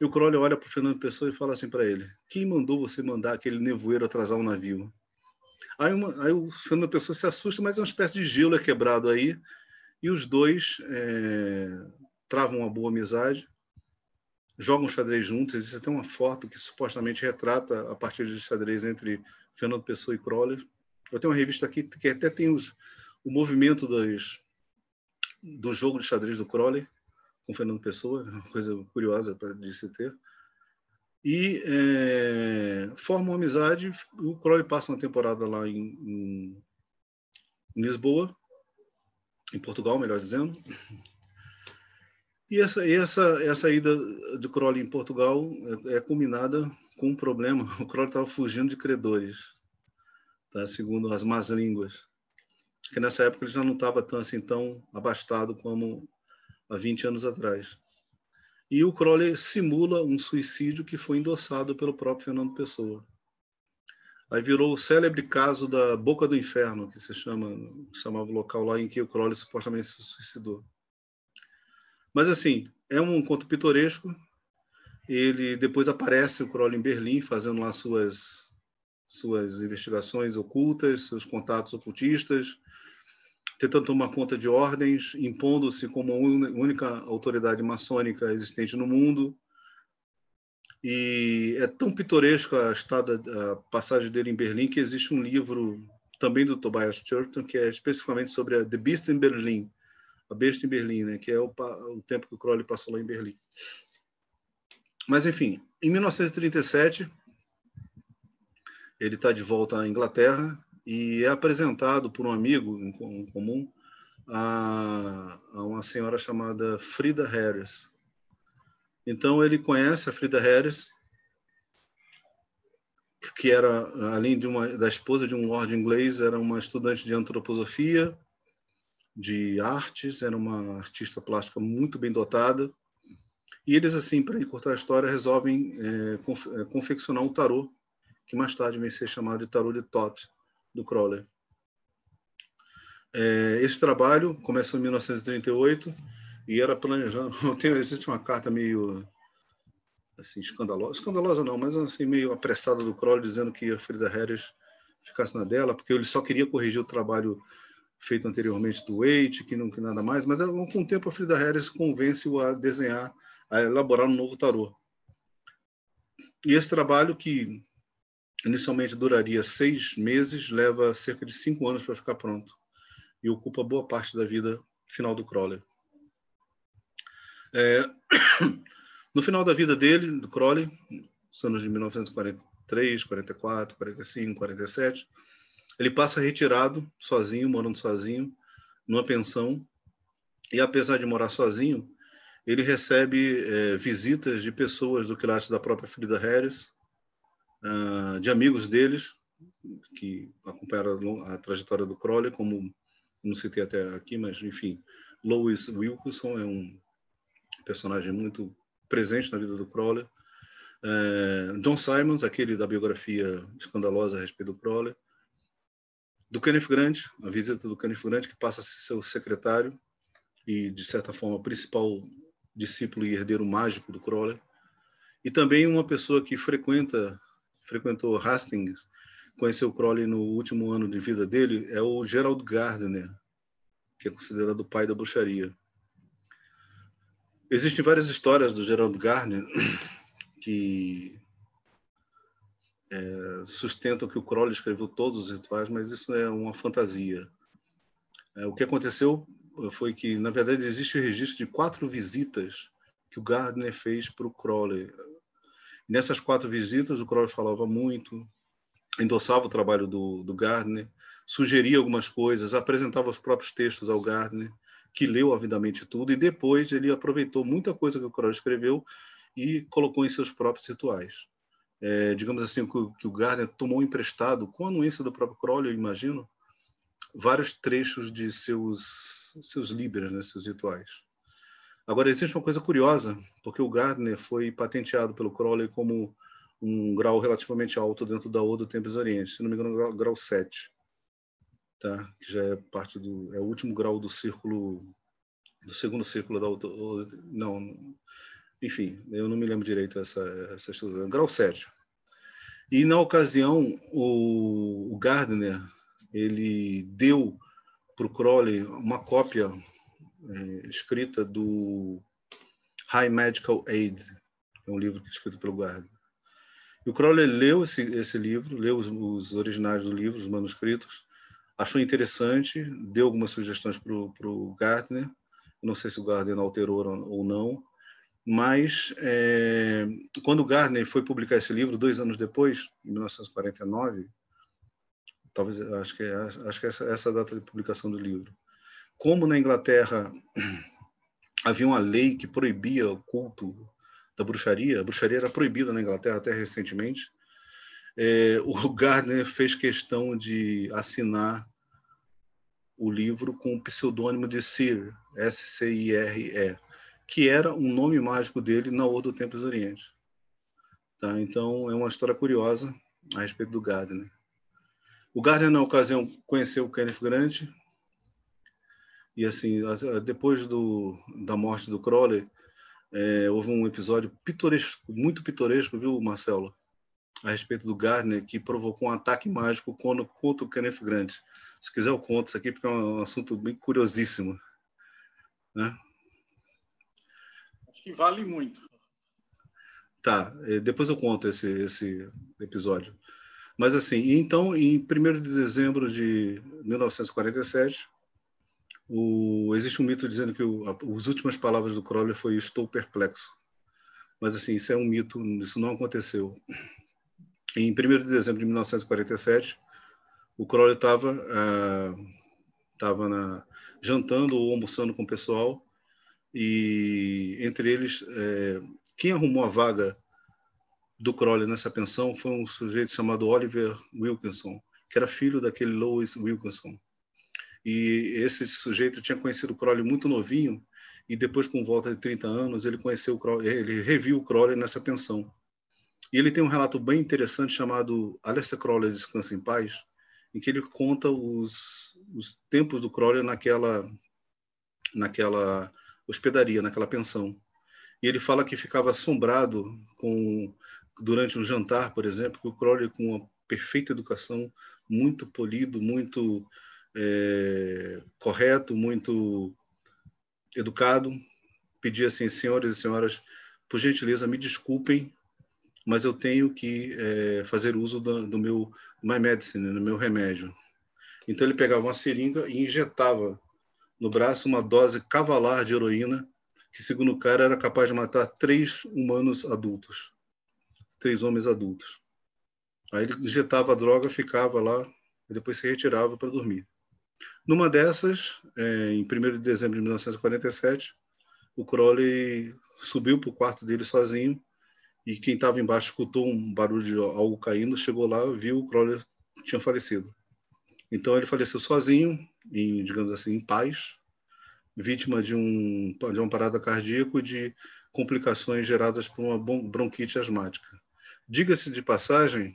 E o Crowley olha para o Fernando Pessoa e fala assim para ele: Quem mandou você mandar aquele nevoeiro atrasar o um navio? Aí, uma, aí o Fernando Pessoa se assusta, mas é uma espécie de gelo é quebrado aí. E os dois é, travam uma boa amizade, jogam xadrez juntos. Existe até uma foto que supostamente retrata a partida de xadrez entre Fernando Pessoa e Crowley. Eu tenho uma revista aqui que até tem os, o movimento das, do jogo de xadrez do Crowley com Fernando Pessoa, uma coisa curiosa de se ter. E é, formam amizade. O Crowley passa uma temporada lá em, em, Lisboa, em Portugal, melhor dizendo. E essa, essa, essa ida de Crowley em Portugal é, é culminada com um problema. O Crowley estava fugindo de credores, tá? segundo as más línguas que nessa época ele já não estava tão, assim, tão abastado como há 20 anos atrás. E o Crowley simula um suicídio que foi endossado pelo próprio Fernando Pessoa. Aí virou o célebre caso da Boca do Inferno, que se chama, chamava o local lá em que o Crowley supostamente se suicidou. Mas assim, é um conto pitoresco. Ele depois aparece o Crowley em Berlim, fazendo lá suas suas investigações ocultas, seus contatos ocultistas, tentando tomar conta de ordens, impondo-se como a única autoridade maçônica existente no mundo. E é tão pitoresco a, estada, a passagem dele em Berlim que existe um livro também do Tobias Churton que é especificamente sobre The Beast in Berlin, a besta em Berlim, né, que é o, o tempo que o Crowley passou lá em Berlim. Mas enfim, em 1937 ele está de volta à Inglaterra e é apresentado por um amigo em comum a, a uma senhora chamada Frida Harris. Então ele conhece a Frida Harris, que era além de uma da esposa de um lord inglês, era uma estudante de antroposofia, de artes, era uma artista plástica muito bem dotada. E eles assim, para encurtar a história, resolvem é, confeccionar um tarô que mais tarde vem ser chamado de tarô de Tote do Crawler. É, esse trabalho começa em 1938 e era planejando. Tem, existe uma carta meio assim escandalosa, escandalosa não, mas assim meio apressada do Crawler dizendo que a Frida Harris ficasse na dela, porque ele só queria corrigir o trabalho feito anteriormente do Waite, que não que nada mais, mas é, com o tempo a Frida Harris convence-o a desenhar, a elaborar um novo tarô. E esse trabalho que inicialmente duraria seis meses, leva cerca de cinco anos para ficar pronto e ocupa boa parte da vida final do Crowley. É, no final da vida dele, do Crowley, nos anos de 1943, 44, 45, 47, ele passa retirado, sozinho, morando sozinho, numa pensão. E apesar de morar sozinho, ele recebe é, visitas de pessoas do quilate da própria Frida Harris, uh, de amigos deles, que acompanharam a, trajetória do Crowley, como não citei até aqui, mas enfim, Louis Wilkinson é um personagem muito presente na vida do Crowley. Uh, John Simons, aquele da biografia escandalosa a respeito do Crowley. Do Kenneth Grant, a visita do Kenneth Grant, que passa a ser seu secretário e, de certa forma, principal discípulo e herdeiro mágico do Crowley. E também uma pessoa que frequenta frequentou Hastings, conheceu Crowley no último ano de vida dele, é o Gerald Gardner, que é considerado o pai da bruxaria. Existem várias histórias do Gerald Gardner que é, sustentam que o Crowley escreveu todos os rituais, mas isso é uma fantasia. É, o que aconteceu foi que, na verdade, existe o registro de quatro visitas que o Gardner fez para o Crowley. Nessas quatro visitas, o Crowley falava muito, endossava o trabalho do, do Gardner, sugeria algumas coisas, apresentava os próprios textos ao Gardner, que leu avidamente tudo, e depois ele aproveitou muita coisa que o Crowley escreveu e colocou em seus próprios rituais. É, digamos assim, que, que o Gardner tomou emprestado, com a anuência do próprio Crowley, eu imagino, vários trechos de seus, seus líberes, né, seus rituais. Agora, existe uma coisa curiosa, porque o Gardner foi patenteado pelo Crowley como um grau relativamente alto dentro da do Tempos Oriente, se não me engano, grau, grau 7, tá? que já é parte do. é o último grau do círculo. do segundo círculo da O. não. Enfim, eu não me lembro direito essa, essa estrutura. Grau 7. E na ocasião, o, o Gardner ele deu para o Crowley uma cópia é, escrita do High Medical Aid, é um livro escrito pelo Guarda. E o Crowley leu esse, esse livro, leu os, os, originais do livro, os manuscritos, achou interessante, deu algumas sugestões para o Gardner, não sei se o Gardner alterou ou não, mas é, quando o Gardner foi publicar esse livro, dois anos depois, em 1949, talvez acho que, é, acho que é essa, essa data de publicação do livro, como na Inglaterra havia uma lei que proibia o culto da bruxaria, a bruxaria era proibida na Inglaterra até recentemente, é, o Gardner fez questão de assinar o livro com o pseudônimo de Sir, S-C-I-R-E, que era um nome mágico dele na Ouro do Tempos dos Oriente. Tá? Então, é uma história curiosa a respeito do Gardner. O Gardner, na ocasião, conheceu o Kenneth Grant, e assim, eh, depois do, da morte do Crowley, é, houve um episódio pitoresco, muito pitoresco, viu, Marcelo? A respeito do Gardner, que provocou um ataque mágico contra o Kenneth Grant. Se quiser, eu conto isso aqui, porque é um assunto bem curiosíssimo. Né? Acho que vale muito. Tá, eh, depois eu conto esse, esse episódio. Mas assim, então, em 1 de dezembro de 1947, o, existe um mito dizendo que as últimas palavras do Crowley foi estou perplexo. Mas assim, isso é um mito, isso não aconteceu. Em 1 de dezembro de 1947, o Crowley estava estava ah, jantando ou almoçando com o pessoal e entre eles é, quem arrumou a vaga do Crowley nessa pensão foi um sujeito chamado Oliver Wilkinson, que era filho daquele Louis Wilkinson. E esse sujeito tinha conhecido o Crowley muito novinho, e depois, com volta de 30 anos, ele conheceu o Crowley, ele reviu o Crowley nessa pensão. E ele tem um relato bem interessante chamado Aleister Crowley Descansa em Paz, em que ele conta os, os tempos do Crowley naquela, naquela hospedaria, naquela pensão. E ele fala que ficava assombrado com durante um jantar, por exemplo, que o Crowley, com uma perfeita educação, muito polido, muito é, correto, muito educado, pedi assim, senhores e senhoras, por gentileza, me desculpem, mas eu tenho que é, fazer uso do, do, meu my medicine, né, do meu remédio. Então ele pegava uma seringa e injetava no braço uma dose cavalar de heroína, que segundo o cara era capaz de matar três humanos adultos, três homens adultos. Aí ele injetava a droga, ficava lá, e depois se retirava para dormir. Numa dessas, é, em 1 de dezembro de 1947, o Crowley subiu para o quarto dele sozinho e quem estava embaixo escutou um barulho de algo caindo, chegou lá, viu o Crowley tinha falecido. Então ele faleceu sozinho, em, digamos assim, em paz, vítima de, um, de uma parada cardíaca e de complicações geradas por uma bronquite asmática. Diga-se de passagem,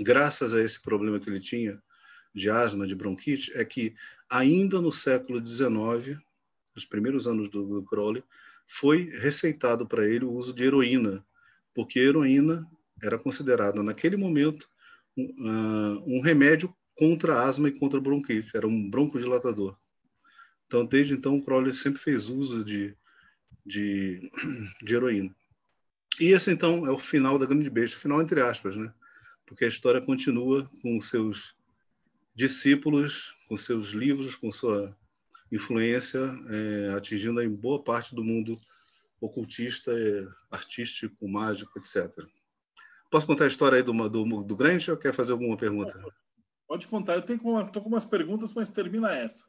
graças a esse problema que ele tinha, de asma, de bronquite, é que ainda no século XIX, nos primeiros anos do, do Crowley, foi receitado para ele o uso de heroína, porque heroína era considerada naquele momento um, uh, um remédio contra asma e contra bronquite, era um broncodilatador. Então, desde então, o Crowley sempre fez uso de, de, de heroína. E esse, então, é o final da Grande Besta, final entre aspas, né? Porque a história continua com os seus discípulos com seus livros, com sua influência, é, atingindo em boa parte do mundo ocultista, é, artístico, mágico, etc. Posso contar a história aí do, do, do Grange ou quer fazer alguma pergunta? Pode contar. Eu tenho uma, tô com umas perguntas, mas termina essa.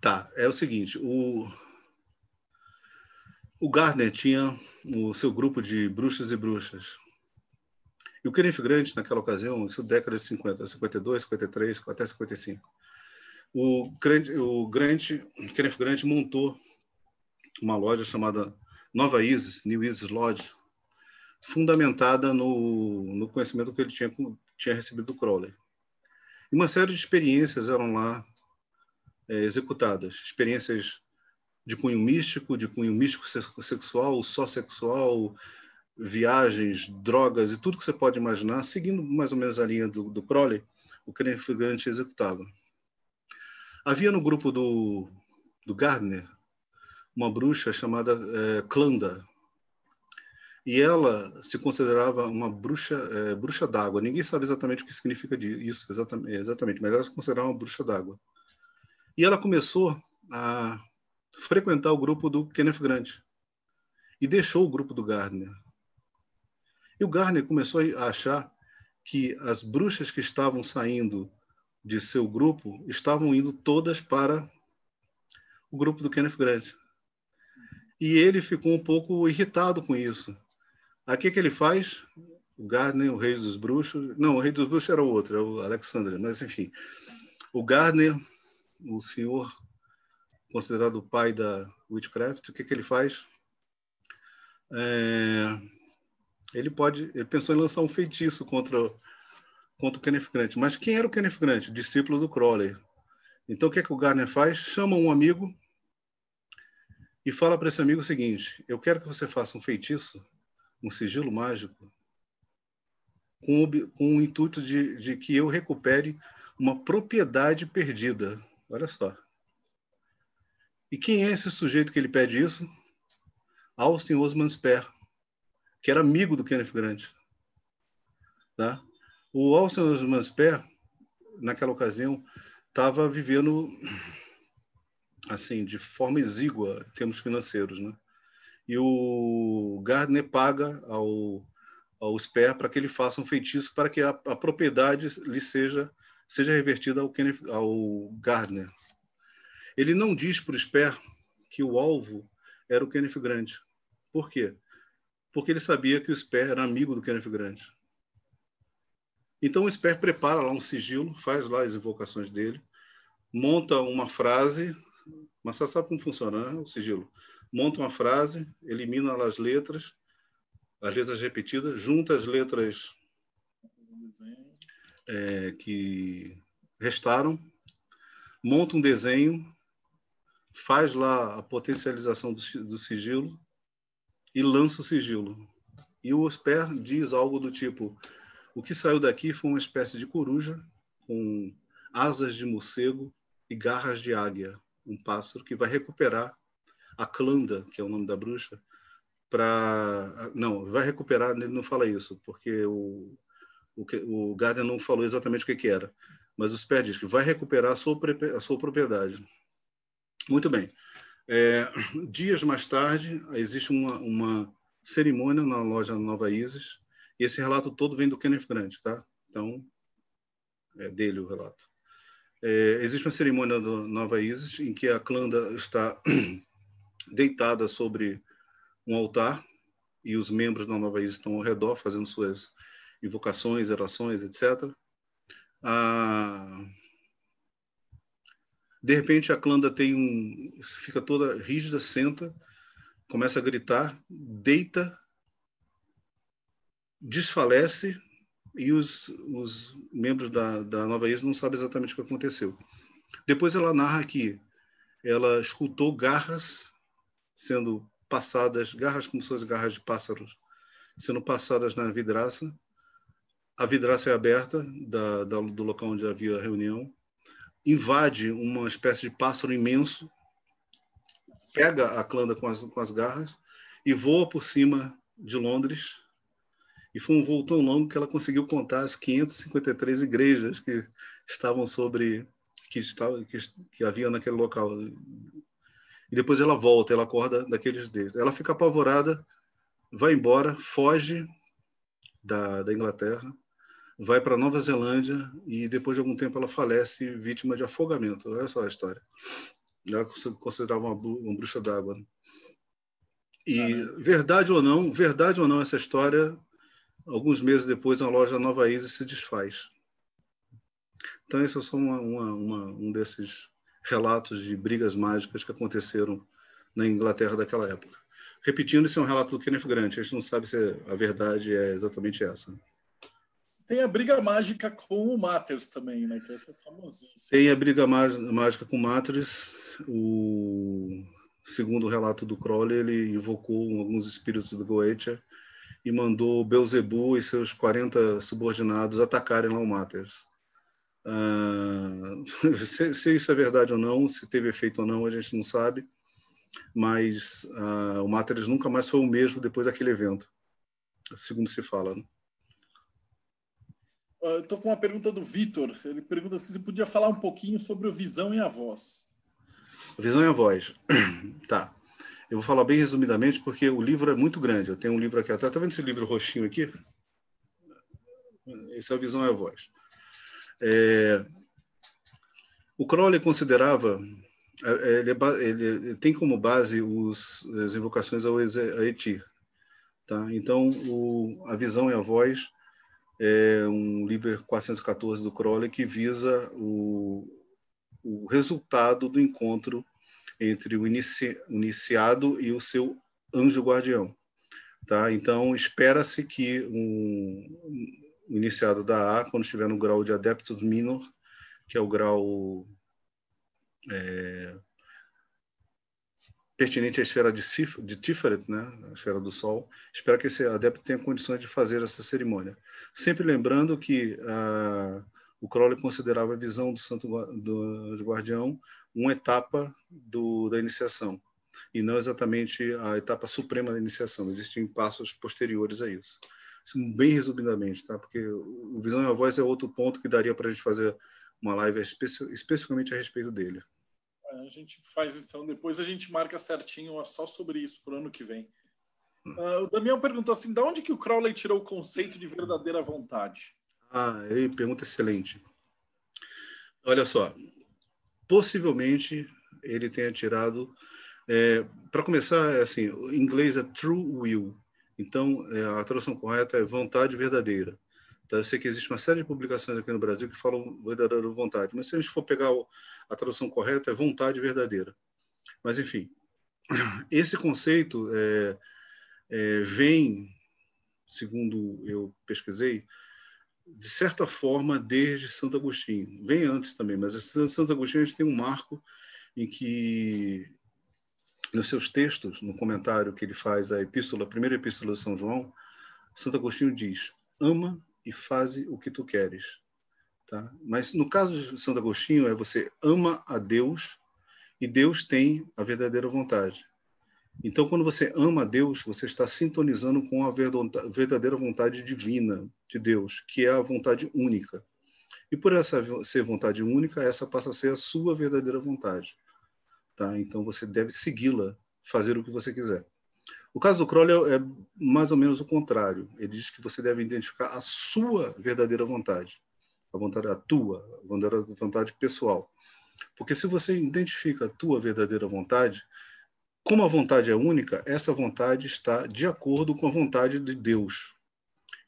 Tá. É o seguinte. O, o Gardner tinha o seu grupo de bruxos e bruxas. E o Quirino Grande, naquela ocasião, isso década de 50, 52, 53, até 55, o Grande, o Grande, Kenneth grande montou uma loja chamada Nova Isis, New Isis Lodge, fundamentada no, no conhecimento que ele tinha, tinha recebido do Crowley. E uma série de experiências eram lá é, executadas, experiências de cunho místico, de cunho místico sexual, só sexual, viagens, drogas e tudo que você pode imaginar, seguindo mais ou menos a linha do, do Crowley, o Krenfigante executava. Havia no grupo do, do Gardner uma bruxa chamada é, Klanda, e ela se considerava uma bruxa é, bruxa d'água. Ninguém sabe exatamente o que significa isso exatamente, exatamente mas ela se considerava uma bruxa d'água. E ela começou a frequentar o grupo do Kenneth Grant e deixou o grupo do Gardner. E o Garner começou a achar que as bruxas que estavam saindo de seu grupo estavam indo todas para o grupo do Kenneth Grant. E ele ficou um pouco irritado com isso. o que, que ele faz? O Gardner, o rei dos bruxos... Não, o rei dos bruxos era o outro, era é o Alexandre, mas enfim. O Gardner, o senhor considerado o pai da witchcraft, o que, que ele faz? É... Ele pode, ele pensou em lançar um feitiço contra contra o Kenneth Grant. Mas quem era o Kenneth Grant? Discípulo do Crowley. Então o que é que o Gardner faz? Chama um amigo e fala para esse amigo o seguinte: eu quero que você faça um feitiço, um sigilo mágico, com o, com o intuito de, de que eu recupere uma propriedade perdida. Olha só. E quem é esse sujeito que ele pede isso? Austin Osman Spare, que era amigo do Kenneth Grande. Tá? O Alson Mansper naquela ocasião, estava vivendo assim de forma exígua em termos financeiros, né? E o Gardner paga ao ao Sper para que ele faça um feitiço para que a, a propriedade lhe seja seja revertida ao, Kenneth, ao Gardner. Ele não diz para o Sper que o alvo era o Kenneth Grande. Por quê? porque ele sabia que o Sper era amigo do Kenneth Grande. Então o Sper prepara lá um sigilo, faz lá as invocações dele, monta uma frase, mas você sabe como funciona né? o sigilo. Monta uma frase, elimina as letras, as letras repetidas, junta as letras é, que restaram, monta um desenho, faz lá a potencialização do, do sigilo, e lança o sigilo. E o Osper diz algo do tipo: o que saiu daqui foi uma espécie de coruja com asas de morcego e garras de águia, um pássaro que vai recuperar a Clanda, que é o nome da bruxa, para não vai recuperar. Ele não fala isso porque o o, o Gardner não falou exatamente o que, que era, mas o Osper diz que vai recuperar a sua, a sua propriedade. Muito bem. É, dias mais tarde, existe uma, uma, cerimônia na loja Nova Isis, e esse relato todo vem do Kenneth Grant, tá? Então, é dele o relato. É, existe uma cerimônia do Nova Isis em que a Clanda está deitada sobre um altar e os membros da Nova Isis estão ao redor fazendo suas invocações, orações, etc. A ah, de repente a Clanda tem um, fica toda rígida, senta, começa a gritar, deita, desfalece e os, os membros da, da Nova Isa não sabem exatamente o que aconteceu. Depois ela narra que ela escutou garras sendo passadas, garras como se fossem garras de pássaros, sendo passadas na vidraça. A vidraça é aberta da, da, do local onde havia a reunião invade uma espécie de pássaro imenso, pega a Clanda com as, com as garras e voa por cima de Londres. E foi um voo tão longo que ela conseguiu contar as 553 igrejas que estavam sobre que estava que, que havia naquele local. E depois ela volta, ela acorda daqueles dedos Ela fica apavorada, vai embora, foge da, da Inglaterra vai para Nova Zelândia e depois de algum tempo ela falece vítima de afogamento. Olha só a história. Ela é considerava uma, uma bruxa d'água. Né? E ah, né? verdade ou não, verdade ou não essa história, alguns meses depois a loja Nova Isis se desfaz. Então esse é só uma, uma, um desses relatos de brigas mágicas que aconteceram na Inglaterra daquela época. Repetindo, esse é um relato do Kenneth Grant. A gente não sabe se a verdade é exatamente essa. Tem a briga mágica com o Matters também, né? Que essa é famosíssima. Tem a briga mágica com o Matters. O... Segundo o relato do Crowley, ele invocou alguns espíritos do Goetia e mandou Belzebu e seus 40 subordinados atacarem lá o Matters. Uh... se, se, isso é verdade ou não, se teve efeito ou não, a gente não sabe. Mas uh, o Matters nunca mais foi o mesmo depois daquele evento, segundo se fala. Né? Estou ah, com uma pergunta do Vitor. Ele pergunta se você podia falar um pouquinho sobre o Visão e a Voz. Visão e a Voz. tá. Eu vou falar bem resumidamente porque o livro é muito grande. Eu tenho um livro aqui atrás. Está vendo esse livro roxinho aqui? Esse é a Visão e a Voz. É... O Crowley considerava... É, é, ele, é ele, tem como base os, as invocações ao Etir. Tá? Então, o... a Visão e a Voz é um livro 414 do Crowley que visa o, o resultado do encontro entre o, inici, iniciado e o seu anjo guardião. Tá? Então, espera-se que um, o iniciado da A, quando estiver no grau de adeptos Minor, que é o grau é, pertinente à esfera de, Sif, de Tiferet, né, a esfera do Sol, Espero que esse adepto tenha condições de fazer essa cerimônia. Sempre lembrando que uh, o Crowley considerava a visão do Santo do, do Guardião uma etapa do, da iniciação, e não exatamente a etapa suprema da iniciação. Existem passos posteriores a isso. isso bem resumidamente, tá? porque o Visão e a Voz é outro ponto que daria para a gente fazer uma live especificamente a respeito dele. A gente faz então, depois a gente marca certinho só sobre isso para o ano que vem. Uh, o Damião perguntou assim: de onde que o Crowley tirou o conceito de verdadeira vontade? Ah, aí, pergunta excelente. Olha só, possivelmente ele tenha tirado. É, para começar, é assim, o inglês é true will. Então, é, a tradução correta é vontade verdadeira. Então, Eu sei que existe uma série de publicações aqui no Brasil que falam verdadeira vontade, mas se a gente for pegar a tradução correta, é vontade verdadeira. Mas, enfim, esse conceito é, é, vem, segundo eu pesquisei, de certa forma, desde Santo Agostinho. Vem antes também, mas Santo Agostinho a gente tem um marco em que, nos seus textos, no comentário que ele faz à epístola, a primeira epístola de São João, Santo Agostinho diz: ama e faze o que tu queres. Tá? Mas no caso de Santo Agostinho, é você ama a Deus e Deus tem a verdadeira vontade. Então, quando você ama a Deus, você está sintonizando com a verdadeira vontade divina de Deus, que é a vontade única. E por essa ser vontade única, essa passa a ser a sua verdadeira vontade. Tá? Então, você deve segui-la, fazer o que você quiser. O caso do Crowley é, é mais ou menos o contrário. Ele diz que você deve identificar a sua verdadeira vontade, a vontade a tua, a vontade pessoal. Porque se você identifica a tua verdadeira vontade, como a vontade é única, essa vontade está de acordo com a vontade de Deus.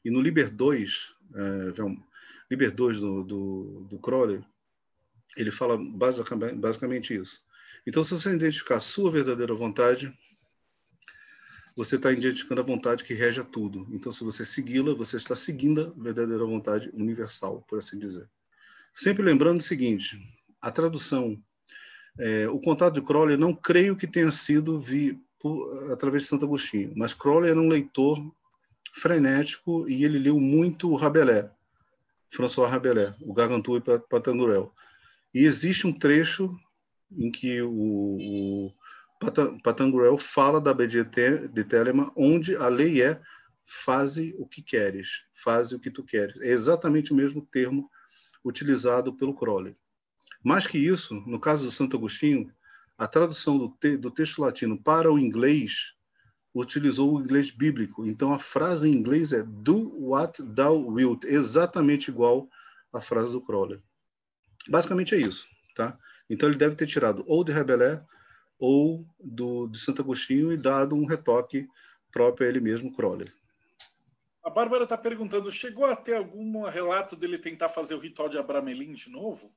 E no Liber 2, é, Liber 2 do, do, do Crowley, ele fala basicamente, basicamente isso. Então, se você identificar a sua verdadeira vontade, você está identificando a vontade que rege a tudo. Então, se você segui-la, você está seguindo a verdadeira vontade universal, por assim dizer. Sempre lembrando o seguinte: a tradução, é, o contato de Crowley não creio que tenha sido vi, por, através de Santo Agostinho, mas Crowley era um leitor frenético e ele leu muito o Rabelais, François Rabelais, o Gargantua e Patangurel. E existe um trecho em que o, o Patanguel fala da BGT de Telemann, onde a lei é faze o que queres, faze o que tu queres. É exatamente o mesmo termo utilizado pelo Crowley. Mais que isso, no caso do Santo Agostinho, a tradução do, te do texto latino para o inglês utilizou o inglês bíblico. Então a frase em inglês é do what thou wilt, exatamente igual à frase do Crowley. Basicamente é isso, tá? Então ele deve ter tirado ou de Rabelais ou do, de Santo Agostinho e dado um retoque próprio a ele mesmo, Crowley. A Bárbara está perguntando: chegou a ter algum relato dele tentar fazer o ritual de Abramelin de novo?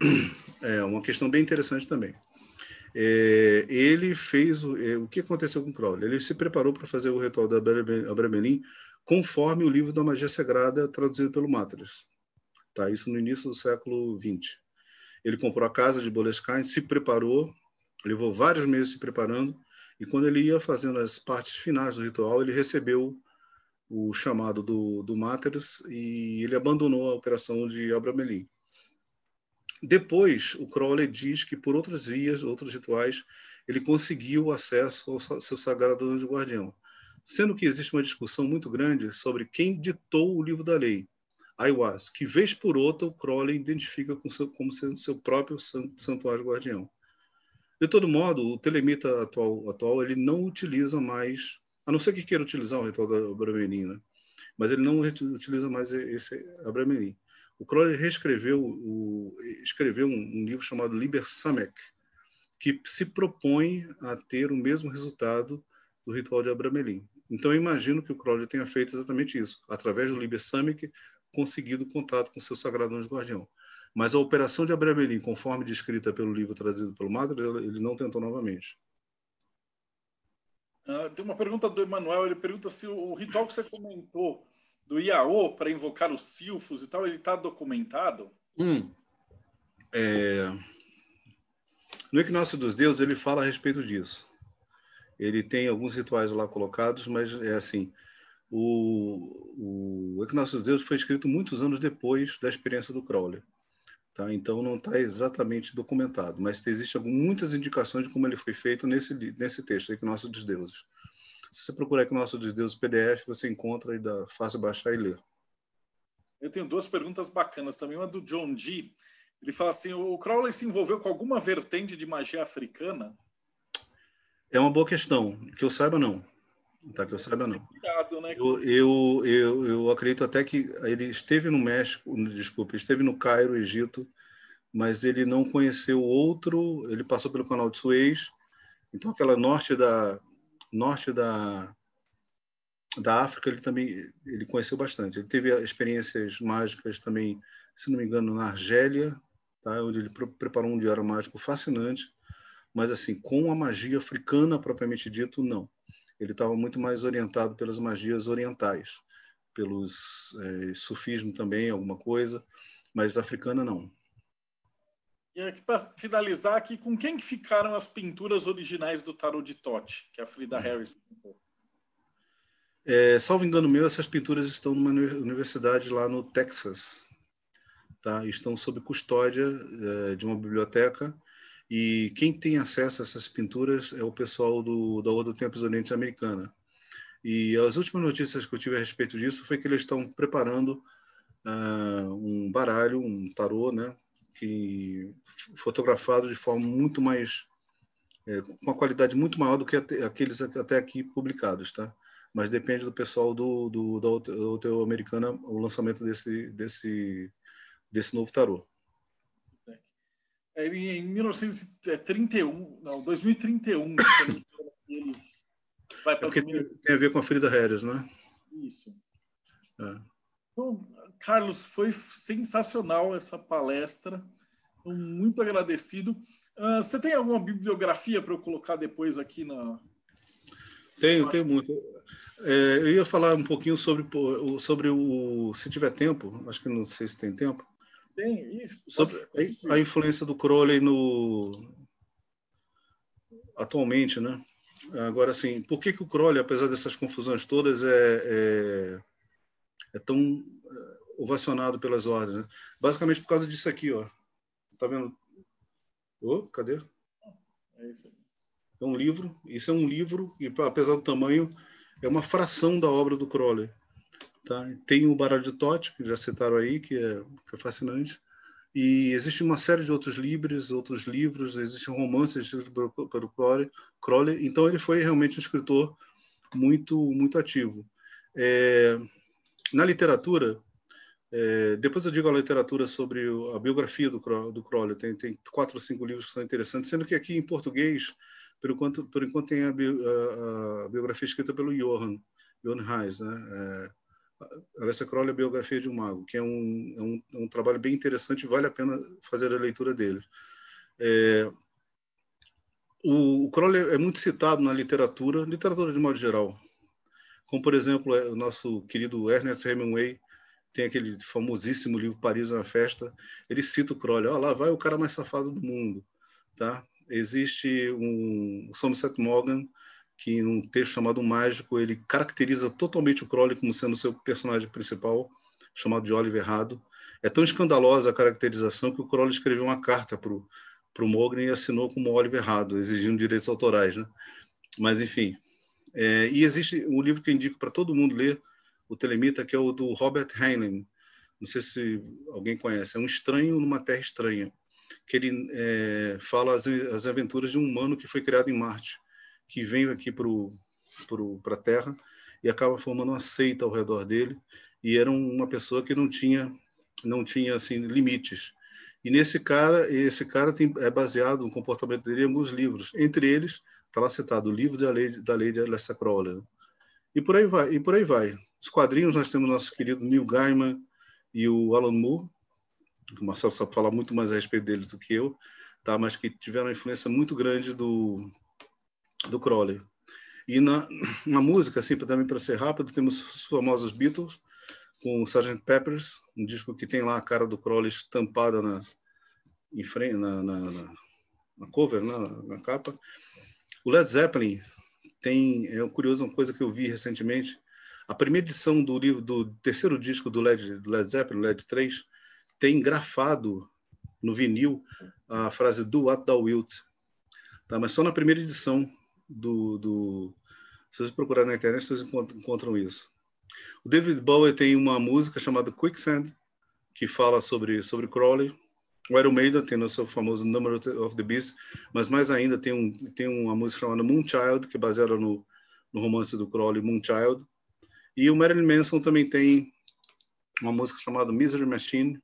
É uma questão bem interessante também. É, ele fez o, é, o que aconteceu com Crowley? Ele se preparou para fazer o ritual de Abramelin conforme o livro da magia sagrada traduzido pelo Matras. Tá, isso no início do século XX. Ele comprou a casa de Boleskine, se preparou, levou vários meses se preparando, e quando ele ia fazendo as partes finais do ritual, ele recebeu o chamado do, do Máteres e ele abandonou a operação de Abramelin. Depois, o Crowley diz que por outras vias, outros rituais, ele conseguiu acesso ao seu sagrado anjo guardião, sendo que existe uma discussão muito grande sobre quem ditou o livro da lei, ayahuasca, que vez por outra o Crowley identifica com seu, como sendo seu próprio santuário guardião. De todo modo, o telemita atual, atual ele não utiliza mais, a não ser que queira utilizar o ritual da Brahmenina, né? mas ele não utiliza mais esse Abrahamenim. O Crowley reescreveu, o, escreveu um, livro chamado Liber Samek, que se propõe a ter o mesmo resultado do ritual de Abramelin. Então, eu imagino que o Crowley tenha feito exatamente isso. Através do Liber Samek, conseguido contato com seu sagrado anjo guardião. Mas a operação de Abrebelim, conforme descrita pelo livro trazido pelo Madre, ele não tentou novamente. Uh, tem uma pergunta do Emanuel, ele pergunta se o, o ritual que você comentou do Iaô para invocar os silfos e tal, ele está documentado? Hum. É... No Equinócio dos Deuses, ele fala a respeito disso. Ele tem alguns rituais lá colocados, mas é assim, o, o Equinócio dos Deuses foi escrito muitos anos depois da experiência do Crowley. Tá? Então, não está exatamente documentado, mas existem muitas indicações de como ele foi feito nesse, nesse texto, Equinócio dos Deuses. Se você procurar Equinócio dos Deuses PDF, você encontra e dá fácil baixar e ler. Eu tenho duas perguntas bacanas também. Uma do John G. Ele fala assim: o Crowley se envolveu com alguma vertente de magia africana? É uma boa questão. Que eu saiba, não. Tá que eu saiba, não. Cuidado, né? Eu, eu, eu, eu, acredito até que ele esteve no México, desculpe, esteve no Cairo, Egito, mas ele não conheceu outro, ele passou pelo canal de Suez, então aquela norte da norte da da África ele também ele conheceu bastante. Ele teve experiências mágicas também, se não me engano, na Argélia, tá? onde ele preparou um diário mágico fascinante, mas assim, com a magia africana propriamente dito, não ele estava muito mais orientado pelas magias orientais, pelos é, sufismo também, alguma coisa, mas africana não. E aqui para finalizar aqui, com quem que ficaram as pinturas originais do Tarot de Tote, que a Frida Harris É, salvo engano meu, essas pinturas estão numa universidade lá no Texas, tá? Estão sob custódia é, de uma biblioteca e quem tem acesso a essas pinturas é o pessoal do, da Oda Tempos Oriente Americana. E as últimas notícias que eu tive a respeito disso foi que eles estão preparando uh, um baralho, um tarô, né, que fotografado de forma muito mais é, com uma qualidade muito maior do que aqueles até aqui publicados, tá? Mas depende do pessoal do, do da hotel americana o lançamento desse desse desse novo tarô. Ele, em 1931, não, 2031, ele vai para é tem a ver com a Frida Harris, né? Isso. É. Então, Carlos, foi sensacional essa palestra. Muito agradecido. Uh, você tem alguma bibliografia para eu colocar depois aqui na. Tenho, tenho muito. É, eu ia falar um pouquinho sobre, sobre o. Se tiver tempo, acho que não sei se tem tempo, tem isso. Sobre a, influência do Crowley no atualmente, né? Agora, assim, por que, que o Crowley, apesar dessas confusões todas, é, é, é tão é, ovacionado pelas ordens? Né? Basicamente por causa disso aqui, ó. Tá vendo? Ô, oh, cadê? É isso aí. É um livro. Isso é um livro e, apesar do tamanho, é uma fração da obra do Crowley. Tá? Tem o baralho de Tote, que já citaram aí, que é, que é fascinante. E existe uma série de outros livros, outros livros, existem romances escritos pelo Crowley. Então ele foi realmente um escritor muito muito ativo. É, na literatura, é, depois eu digo a literatura sobre a biografia do, do Crowley, tem, tem quatro ou cinco livros que são interessantes, sendo que aqui em português, por enquanto, por enquanto tem a, bi, a, a biografia escrita pelo Johan, Johan Reis, né? É, Alessia Crowley, é a Biografia de um Mago, que é um, é um, é um trabalho bem interessante, vale a pena fazer a leitura dele. É, o, o Crowley é muito citado na literatura, literatura de modo geral, como, por exemplo, é, o nosso querido Ernest Hemingway, tem aquele famosíssimo livro Paris é uma Festa, ele cita o Crowley, oh, lá vai o cara mais safado do mundo, tá? Existe um Somerset Morgan, que em um texto chamado Mágico ele caracteriza totalmente o Crowley como sendo seu personagem principal, chamado de Oliver Errado. É tão escandalosa a caracterização que o Crowley escreveu uma carta para o Mogren e assinou como Oliver Errado, exigindo direitos autorais. Né? Mas, enfim. É, e existe um livro que eu indico para todo mundo ler, o Telemita, que é o do Robert Heinlein. Não sei se alguém conhece. É um estranho numa terra estranha, que ele é, fala as, as aventuras de um humano que foi criado em Marte que vem aqui para a Terra e acaba formando uma seita ao redor dele e era uma pessoa que não tinha não tinha assim limites e nesse cara esse cara tem, é baseado no comportamento dele em alguns livros entre eles está lá citado o livro da lei da lei de Alessa Crowley né? e por aí vai e por aí vai os quadrinhos nós temos nosso querido Neil Gaiman e o Alan Moore o Marcelo sabe falar muito mais a respeito dele do que eu tá mas que tiveram uma influência muito grande do do Crowley. E na, na música, assim, também para ser rápido, temos os famosos Beatles, com o Sgt. Peppers, um disco que tem lá a cara do Crowley estampada na, em frente, na, na, na, na cover, né, na, capa. O Led Zeppelin tem, é curioso, uma coisa que eu vi recentemente, a primeira edição do livro do terceiro disco do Led, do Led Zeppelin, Led 3, tem grafado no vinil a frase do What Thou Wilt, tá? mas só na primeira edição do, do se vocês procurarem na internet, vocês encontram isso. O David Bowie tem uma música chamada Quicksand, que fala sobre, sobre Crowley. O Iron Maiden tem o seu famoso Number of the Beast, mas mais ainda tem, um, tem uma música chamada Moonchild, que é baseada no, no romance do Crowley, Moonchild. E o Marilyn Manson também tem uma música chamada Misery Machine,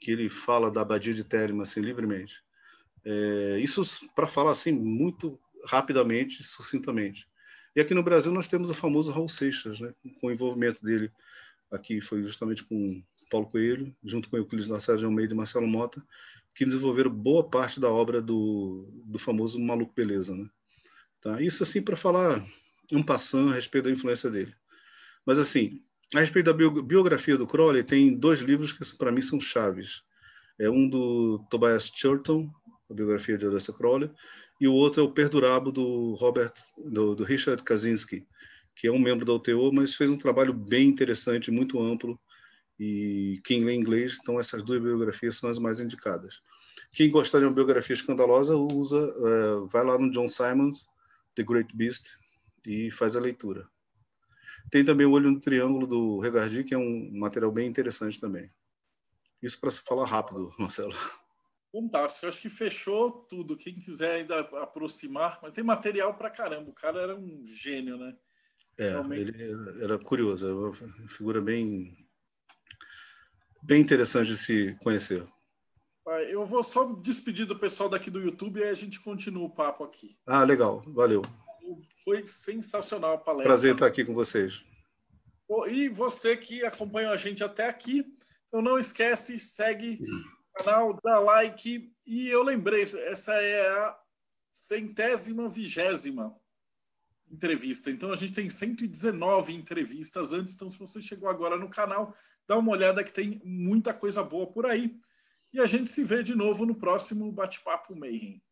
que ele fala da abadia de Telema, assim, livremente. É, isso para falar assim muito rapidamente e sucintamente. E aqui no Brasil nós temos o famoso Raul Seixas, né? com o envolvimento dele aqui foi justamente com Paulo Coelho, junto com Euclides Lacerda de Almeida e Marcelo Mota, que desenvolveram boa parte da obra do, do famoso Maluco Beleza. Né? Tá? Isso assim para falar um passando a respeito da influência dele. Mas assim, a respeito da biografia do Crowley, tem dois livros que para mim são chaves. É um do Tobias Churton, a biografia de Odessa Crowley, e o outro é o Perdurabo do Robert do, do Richard Kaczynski, que é um membro da UTO, mas fez um trabalho bem interessante, muito amplo e quem lê inglês, então essas duas biografias são as mais indicadas. Quem gostar de uma biografia escandalosa usa, uh, vai lá no John Simons, The Great Beast, e faz a leitura. Tem também o Olho no Triângulo do Regardi, que é um material bem interessante também. Isso para se falar rápido, Marcelo. Fantástico. acho que fechou tudo. Quem quiser ainda aproximar, mas tem material para caramba. O cara era um gênio, né? É, Realmente... ele era curioso, era é uma figura bem, bem interessante de se conhecer. Ah, eu vou só despedir do pessoal daqui do YouTube e aí a gente continua o papo aqui. Ah, legal. Valeu. Foi sensacional a palestra. Prazer estar aqui com vocês. E você que acompanhou a gente até aqui, então não esquece, segue canal, dá like. E eu lembrei, essa é a centésima vigésima entrevista. Então a gente tem 119 entrevistas antes. Então, se você chegou agora no canal, dá uma olhada que tem muita coisa boa por aí. E a gente se vê de novo no próximo Bate-Papo Mayhem.